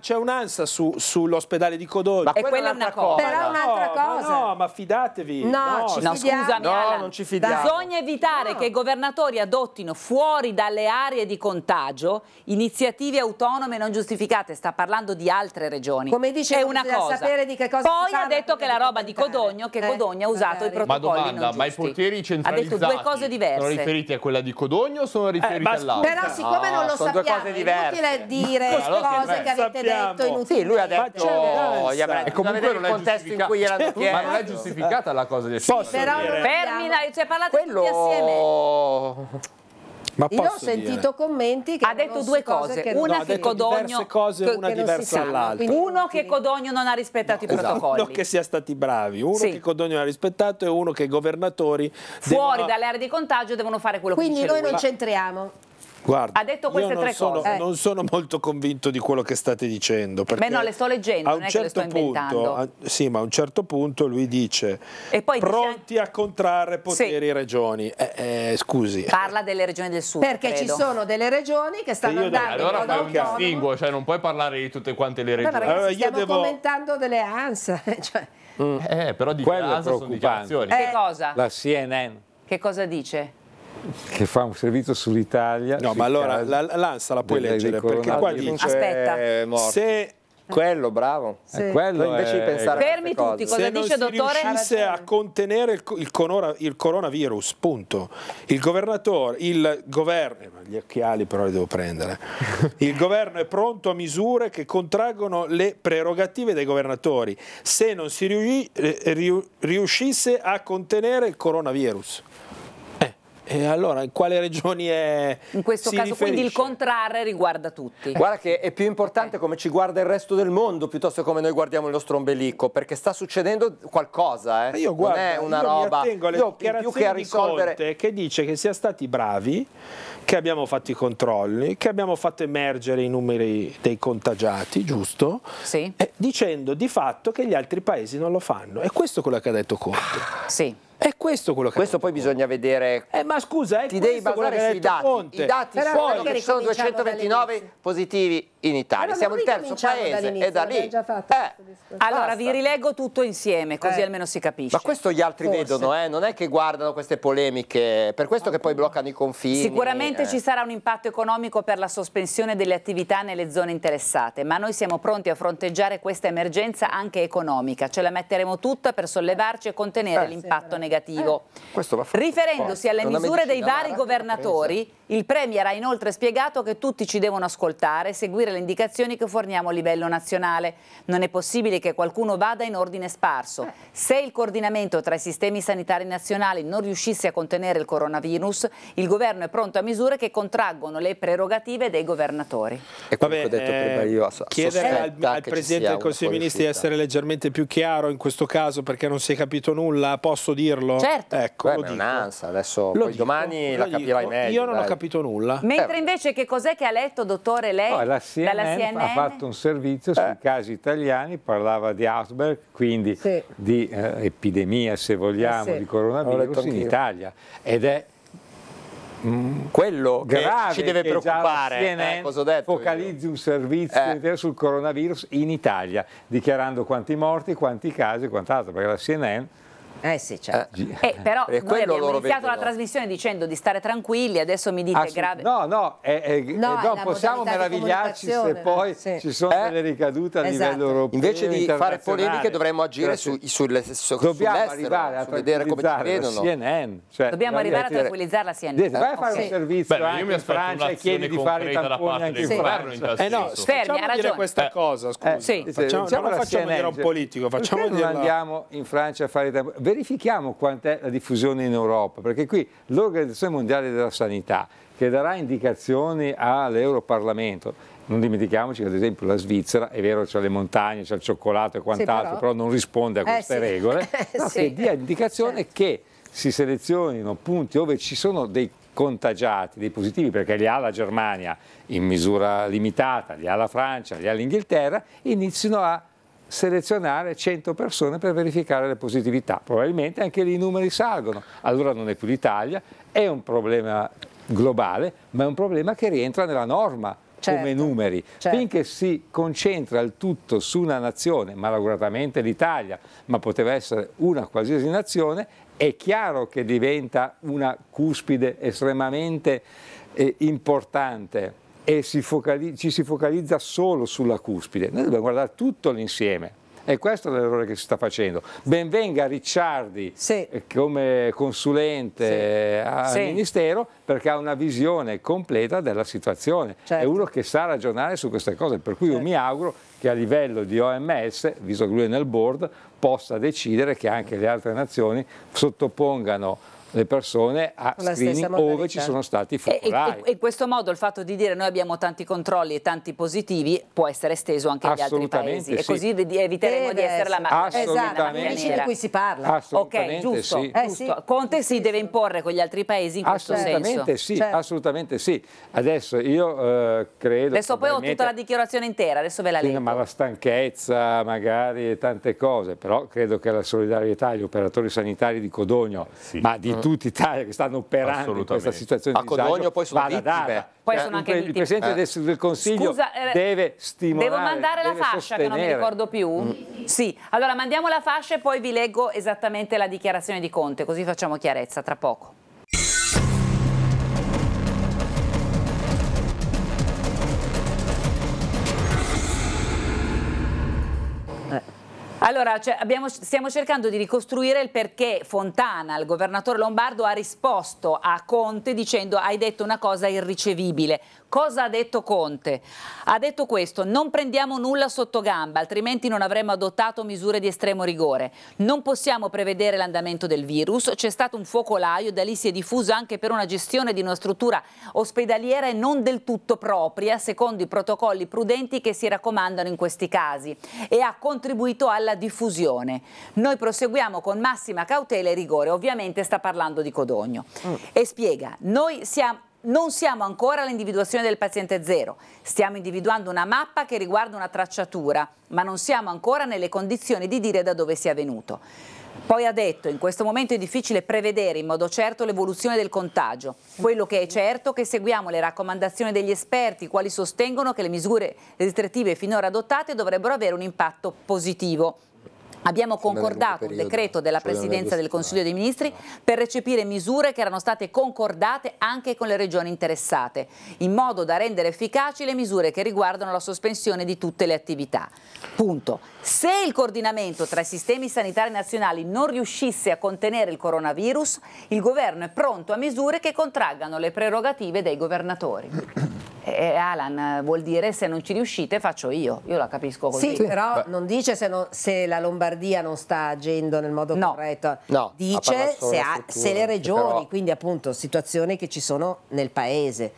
C'è, un'ansa su, sull'ospedale di Codogno. Ma e quella è una cosa. Però è un'altra cosa. No, ma fidatevi. No, no scusami, no, non ci fidiamo. Bisogna evitare che i governatori adottino fuori dalle aree di contagio iniziative autonome non giustificate. Sta parlando di altre regioni. Come dice è una cosa. sapere di che cosa Poi ha detto che la roba di Codogno, che eh, Codogno ha eh, usato i eh. protocolli Ma domanda, ma i portieri centrali. ha detto due cose diverse. sono riferiti a quella di Codogno o sono eh, riferiti eh, all'altra? Però siccome no, non lo sappiamo, è inutile dire ma cose che avete sappiamo. detto inutili. Sì, lui ha detto oh, gli avrei comunque non è contesto in cui gliel'hanno chiesto. Ma non è giustificata la cosa del Posso Però fermina, cioè parlate Quello... tutti assieme. Ma Io ho sentito dire. commenti che ha detto due cose, cose una no, che Codogno cose, una che diversa dall'altra. Uno che Codogno non ha rispettato no, i esatto. protocolli. Uno che sia stati bravi, uno sì. che Codogno non ha rispettato e uno che i governatori fuori devono... dall'area di contagio devono fare quello Quindi che dice Quindi noi non c'entriamo. Guarda, ha detto queste tre sono, cose. Non sono molto convinto di quello che state dicendo. Beh no, le sto leggendo, a un certo punto, a, sì, ma a un certo punto lui dice pronti dice... a contrarre poteri sì. regioni. Eh, eh, scusi. Parla delle regioni del sud, Perché credo. ci sono delle regioni che stanno andando Allora fai un distinguo, cioè non puoi parlare di tutte quante le regioni. No, ragazzi, allora, stiamo devo... commentando delle ANSA. *laughs* Cioè... Mm. Eh, però di Quello ANSA sono dichiarazioni. Eh. Che cosa? La CNN. Che cosa dice? che fa un servizio sull'Italia. No, ma allora l'Ansa la puoi leggere perché qua dice Aspetta. Eh. Eh, se quello, bravo. Sì. quello invece è... di pensare Fermi tutti, cosa Se dice dottore? Se riuscisse a contenere il, il, corona, il, coronavirus, punto. Il governatore, il governo, eh, gli occhiali però li devo prendere. *laughs* il governo è pronto a misure che contraggono le prerogative dei governatori. Se non si riuscisse a contenere il coronavirus. E allora in quale regioni è... In questo caso riferisce? quindi il contrarre riguarda tutti. Guarda che è più importante come ci guarda il resto del mondo piuttosto che come noi guardiamo il nostro ombelico, perché sta succedendo qualcosa, eh. Io guarda, non è una io roba... Mi alle io più che a risolvere... Conte che dice che siamo stati bravi, che abbiamo fatto i controlli, che abbiamo fatto emergere i numeri dei contagiati, giusto? Sì. Eh, dicendo di fatto che gli altri paesi non lo fanno. E questo è quello che ha detto Conte. Sì. È questo quello che Questo poi bisogna vedere. Eh, ma scusa, ti devi basare sui dati. Ponte. I dati Però sono, sono 229 positivi in Italia. Allora, Siamo il terzo paese e da lì... Eh, allora vi rileggo tutto insieme, così eh. almeno si capisce. Ma questo gli altri Forse. vedono, eh? non è che guardano queste polemiche, per questo ah, che poi bloccano i confini. Sicuramente eh. ci sarà un impatto economico per la sospensione delle attività nelle zone interessate, ma noi siamo pronti a fronteggiare questa emergenza anche economica. Ce la metteremo tutta per sollevarci e contenere eh. l'impatto negativo. Eh, Riferendosi alle misure dei vari governatori, il Premier ha inoltre spiegato che tutti ci devono ascoltare e seguire le indicazioni che forniamo a livello nazionale. Non è possibile che qualcuno vada in ordine sparso. Se il coordinamento tra i sistemi sanitari nazionali non riuscisse a contenere il coronavirus, il governo è pronto a misure che contraggono le prerogative dei governatori. E come ho detto eh, prima io, chiedere al, al Presidente del Consiglio dei Ministri di essere leggermente più chiaro in questo caso perché non si è capito nulla, posso dirlo? Certo. Ecco, Beh, lo dico. Adesso, lo dico, domani lo la capirai dico. meglio. Io non dai. ho capito nulla. Mentre eh. invece che cos'è che ha letto, dottore, lei? No, la CNN, CNN, ha fatto un servizio sui eh. casi italiani, parlava di Asberg, quindi sì. di eh, epidemia, se vogliamo, eh, sì. di coronavirus in Italia. Ed è mm, quello che ci deve preoccupare. CNN eh, detto, focalizzi io. un servizio eh. sul coronavirus in Italia, dichiarando quanti morti, quanti casi e quant'altro, perché la CNN eh sì, certo. Eh. Eh, però noi abbiamo iniziato la trasmissione dicendo di stare tranquilli, adesso mi dite Assu- grave. No, no, eh, eh no, no possiamo meravigliarci se poi sì. ci sono eh, delle ricadute a esatto. livello europeo. Invece di fare polemiche dovremmo agire su, cioè, sulle, su, cioè, dobbiamo arrivare a vedere come ci vedono. CNN, cioè, dobbiamo arrivare a tranquillizzare la CNN. Dite, vai a fare sì. un servizio Beh, anche io mi in Francia e chiedi di fare i tamponi anche in Francia. Eh no, fermi, ha ragione. questa eh, cosa, scusa. Non facciamo dire a un cioè, politico, facciamo dire andiamo in Francia a fare i tamponi verifichiamo quant'è la diffusione in Europa, perché qui l'Organizzazione Mondiale della Sanità, che darà indicazioni all'Europarlamento, non dimentichiamoci che ad esempio la Svizzera, è vero c'è le montagne, c'è il cioccolato e quant'altro, sì, però... però... non risponde a eh, queste eh, sì. regole, *laughs* eh, no, sì. che dia indicazione certo. che si selezionino punti dove ci sono dei contagiati, dei positivi, perché li ha la Germania in misura limitata, li ha la Francia, li ha l'Inghilterra, inizino a selezionare 100 persone per verificare le positività. Probabilmente anche lì i numeri salgono, allora non è più l'Italia, è un problema globale, ma è un problema che rientra nella norma. Certo, come numeri, certo. finché si concentra il tutto su una nazione, malauguratamente l'Italia, ma poteva essere una qualsiasi nazione, è chiaro che diventa una cuspide estremamente eh, importante e si ci si focalizza solo sulla cuspide. Noi dobbiamo guardare tutto l'insieme. E questo è l'errore che si sta facendo. Benvenga Ricciardi sì. Eh, come consulente sì. Eh, al sì. Ministero perché ha una visione completa della situazione. Certo. È uno che sa ragionare su queste cose, per cui certo. io mi auguro che a livello di OMS, visto che lui è nel board, possa decidere che anche le altre nazioni sottopongano le persone a la screening ove ci sono stati focolai. E, e, in questo modo il fatto di dire noi abbiamo tanti controlli e tanti positivi può essere esteso anche agli altri paesi sì. e così eviteremo deve di essere la macchina Assolutamente. La di cui si parla. Assolutamente ok, giusto. Eh, sì. giusto. Conte si deve imporre con gli altri paesi in questo assolutamente senso. Sì, certo. assolutamente sì. Adesso io eh, credo... Adesso poi ho tutta la dichiarazione intera, adesso ve la leggo. ma la stanchezza magari e tante cose, però credo che la solidarietà agli operatori sanitari di Codogno, ma di Istituti mm. Italia che stanno operando in questa situazione di Codogno disagio, poi sono vittime cioè, poi sono anche il Presidente del, eh. del Consiglio Scusa, eh, deve stimolare devo mandare la fascia sostenere. che non mi ricordo più mm. sì, allora mandiamo la fascia e poi vi leggo esattamente la dichiarazione di Conte così facciamo chiarezza tra poco Allora, cioè, abbiamo, stiamo cercando di ricostruire il perché Fontana, il governatore Lombardo, ha risposto a Conte dicendo hai detto una cosa irricevibile. Cosa ha detto Conte? Ha detto questo, non prendiamo nulla sotto gamba, altrimenti non avremmo adottato misure di estremo rigore. Non possiamo prevedere l'andamento del virus, c'è stato un focolaio, da lì si è diffuso anche per una gestione di una struttura ospedaliera e non del tutto propria, secondo i protocolli prudenti che si raccomandano in questi casi, e ha contribuito alla diffusione. Noi proseguiamo con massima cautela e rigore, ovviamente sta parlando di Codogno. Mm. E spiega, noi siamo non siamo ancora all'individuazione del paziente zero, stiamo individuando una mappa che riguarda una tracciatura, ma non siamo ancora nelle condizioni di dire da dove sia venuto. Poi ha detto, in questo momento è difficile prevedere in modo certo l'evoluzione del contagio. Quello che è certo è che seguiamo le raccomandazioni degli esperti, quali sostengono che le misure restrittive finora adottate dovrebbero avere un impatto positivo. Abbiamo concordato un decreto della Presidenza del Consiglio dei Ministri per recepire misure che erano state concordate anche con le regioni interessate, in modo da rendere efficaci le misure che riguardano la sospensione di tutte le attività. Punto. Se il coordinamento tra i sistemi sanitari nazionali non riuscisse a contenere il coronavirus, il governo è pronto a misure che contraggano le prerogative dei governatori eh, Alan vuol dire se non ci riuscite faccio io, io la capisco così. Sì, però Beh. non dice se, non, se, la Lombardia non sta agendo nel modo no. corretto, no, dice se, ha, se, le regioni, però... quindi appunto situazioni che ci sono nel paese.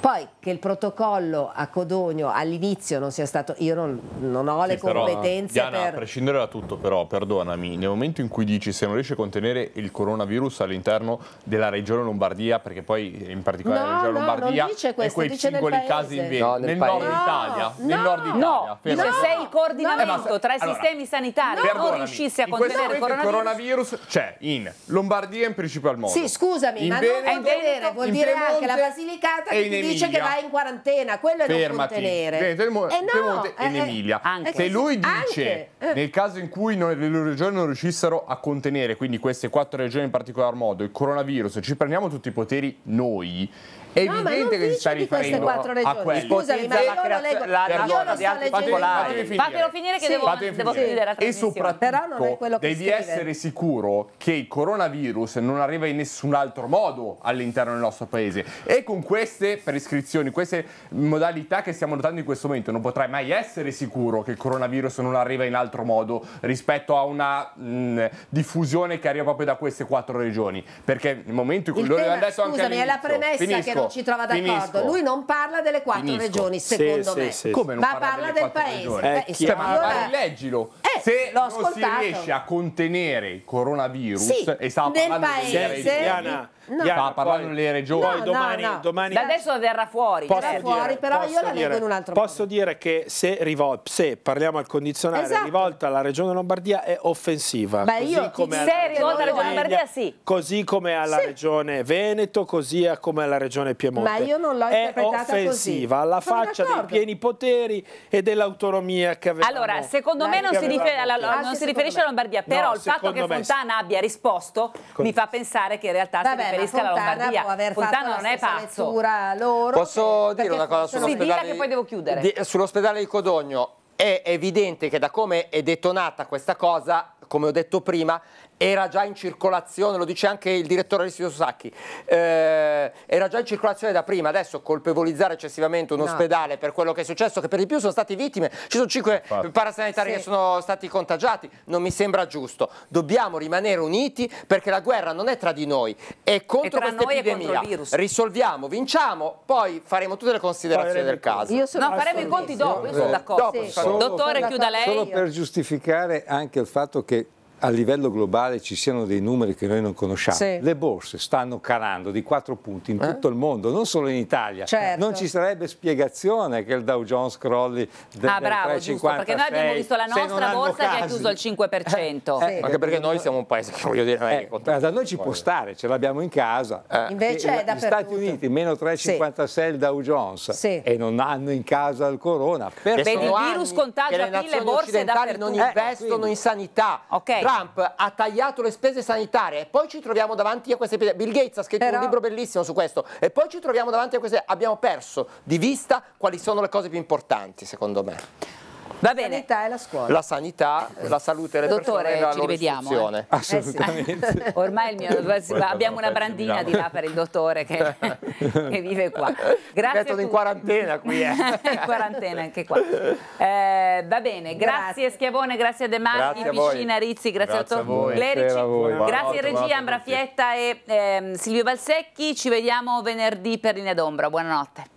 Poi che il protocollo a Codogno all'inizio non sia stato, io non, non ho le sì, competenze Diana, per... a prescindere da tutto però, perdonami, nel momento in cui dici se non riesci a contenere il coronavirus all'interno della regione Lombardia, perché poi in particolare no, la regione no, Lombardia non dice questo, e quei dice singoli casi invece, no, nel, nel, nord Italia, no, nel nord Italia. No, dice no, se il eh, coordinamento ma, eh, tra i allora, sistemi sanitari non riuscisse a contenere il coronavirus... il coronavirus c'è in Lombardia in principal modo. Sì, scusami, in ma Veneto, non contenere vuol dire anche la Basilicata che dice che va in quarantena, quello Fermati. è non contenere. Beh, Tremonte, eh no, Tremonte eh, in eh, Emilia. Anche. Se lui dice, anche. Eh. nel caso in cui non, le regioni non riuscissero a contenere, quindi queste quattro regioni in particolar modo, il coronavirus, ci prendiamo tutti i poteri noi, è no, evidente che si sta riferendo a quello. Scusami, ma io non leggo. La, la io non di altri popolari. Fatelo finire che sì. devo, devo sì. finire la E soprattutto devi scrive. essere sicuro che il coronavirus non arriva in nessun altro modo all'interno del nostro paese. E con queste prescrizioni, queste modalità che stiamo notando in questo momento, non potrai mai essere sicuro che il coronavirus non arriva in altro modo rispetto a una mh, mm, diffusione che arriva proprio da queste quattro regioni. Perché nel momento in cui... Il lo tema, scusami, anche è la premessa Finisco. che non ci trova d'accordo. Lui non parla delle quattro Finisco. regioni, secondo sì, me. Sì, sì. Come non ma parla, parla del paese. Eh, Beh, ma rileggilo. Eh, Se non ascoltato. si riesce a contenere il coronavirus, sì, e stava parlando paese, di Diana No. Sta no, parlando delle regioni. No, domani, no, domani da adesso verrà fuori. Posso verrà dire, però io la leggo in un altro Posso modo. dire che se, rivol- se parliamo al condizionale esatto. rivolta alla regione Lombardia è offensiva. Beh, così io, come se è rivolta alla regione Lombardia sì. Così come alla sì. regione Veneto, così come alla regione Piemonte. Ma io non l'ho interpretata così. È offensiva alla Sono faccia dei pieni poteri e dell'autonomia che avevamo. Allora, secondo me non si, ah, si riferisce alla Lombardia, però il fatto che Fontana abbia risposto mi fa pensare che in realtà si riferisce trasferisca la, Lombardia. Può aver Fontana fatto non è pazzo. Loro, Posso dire una cosa sull'ospedale? che poi devo chiudere. Di, sull'ospedale di Codogno è evidente che da come è detonata questa cosa come ho detto prima, era già in circolazione, lo dice anche il direttore Alessio Sacchi, eh, era già in circolazione da prima, adesso colpevolizzare eccessivamente un no. ospedale per quello che è successo, che per di più sono stati vittime, ci sono cinque Infatti. parasanitari sì. che sono stati contagiati, non mi sembra giusto. Dobbiamo rimanere uniti perché la guerra non è tra di noi, è contro questa epidemia. Risolviamo, vinciamo, poi faremo tutte le considerazioni del caso. no, faremo i conti dopo, io sono d'accordo. Sì. Dottore, chiuda lei. Solo per giustificare anche il fatto che a livello globale ci siano dei numeri che noi non conosciamo. Sì. Le borse stanno calando di 4 punti in eh? tutto eh? il mondo, non solo in Italia. Certo. Non ci sarebbe spiegazione che il Dow Jones crolli del Ah bravo, 3, giusto, perché noi abbiamo visto la nostra borsa che ha chiuso il 5%. Eh, eh, sì. Anche perché noi siamo un paese che voglio dire... Eh, da noi ci può stare, ce l'abbiamo in casa. Eh. Invece Gli Stati Uniti, meno 3,56 sì. il Dow Jones sì. e non hanno in casa il corona. Per Vedi, il virus contagia mille borse dappertutto. non investono in sanità. Ok. Trump ha tagliato le spese sanitarie e poi ci troviamo davanti a queste epidemie. Bill Gates ha scritto Però... un libro bellissimo su questo e poi ci troviamo davanti a queste. Abbiamo perso di vista quali sono le cose più importanti, secondo me. Va bene. La sanità e la scuola. La sanità, la salute e delle Dottore, persone ci rivediamo. Eh? Assolutamente. Eh *laughs* Ormai mio, abbiamo una brandina di là per il dottore che, *laughs* che vive qua. Grazie Mettono in quarantena qui. Eh. *laughs* in quarantena anche qua. Eh, va bene, grazie, grazie, Schiavone, grazie a De Marchi, grazie Piscina Rizzi, grazie, grazie a voi. Clerici, a grazie regia Ambra Fietta e ehm, Silvio Valsecchi. Ci vediamo venerdì per Linea d'Ombra. Buonanotte.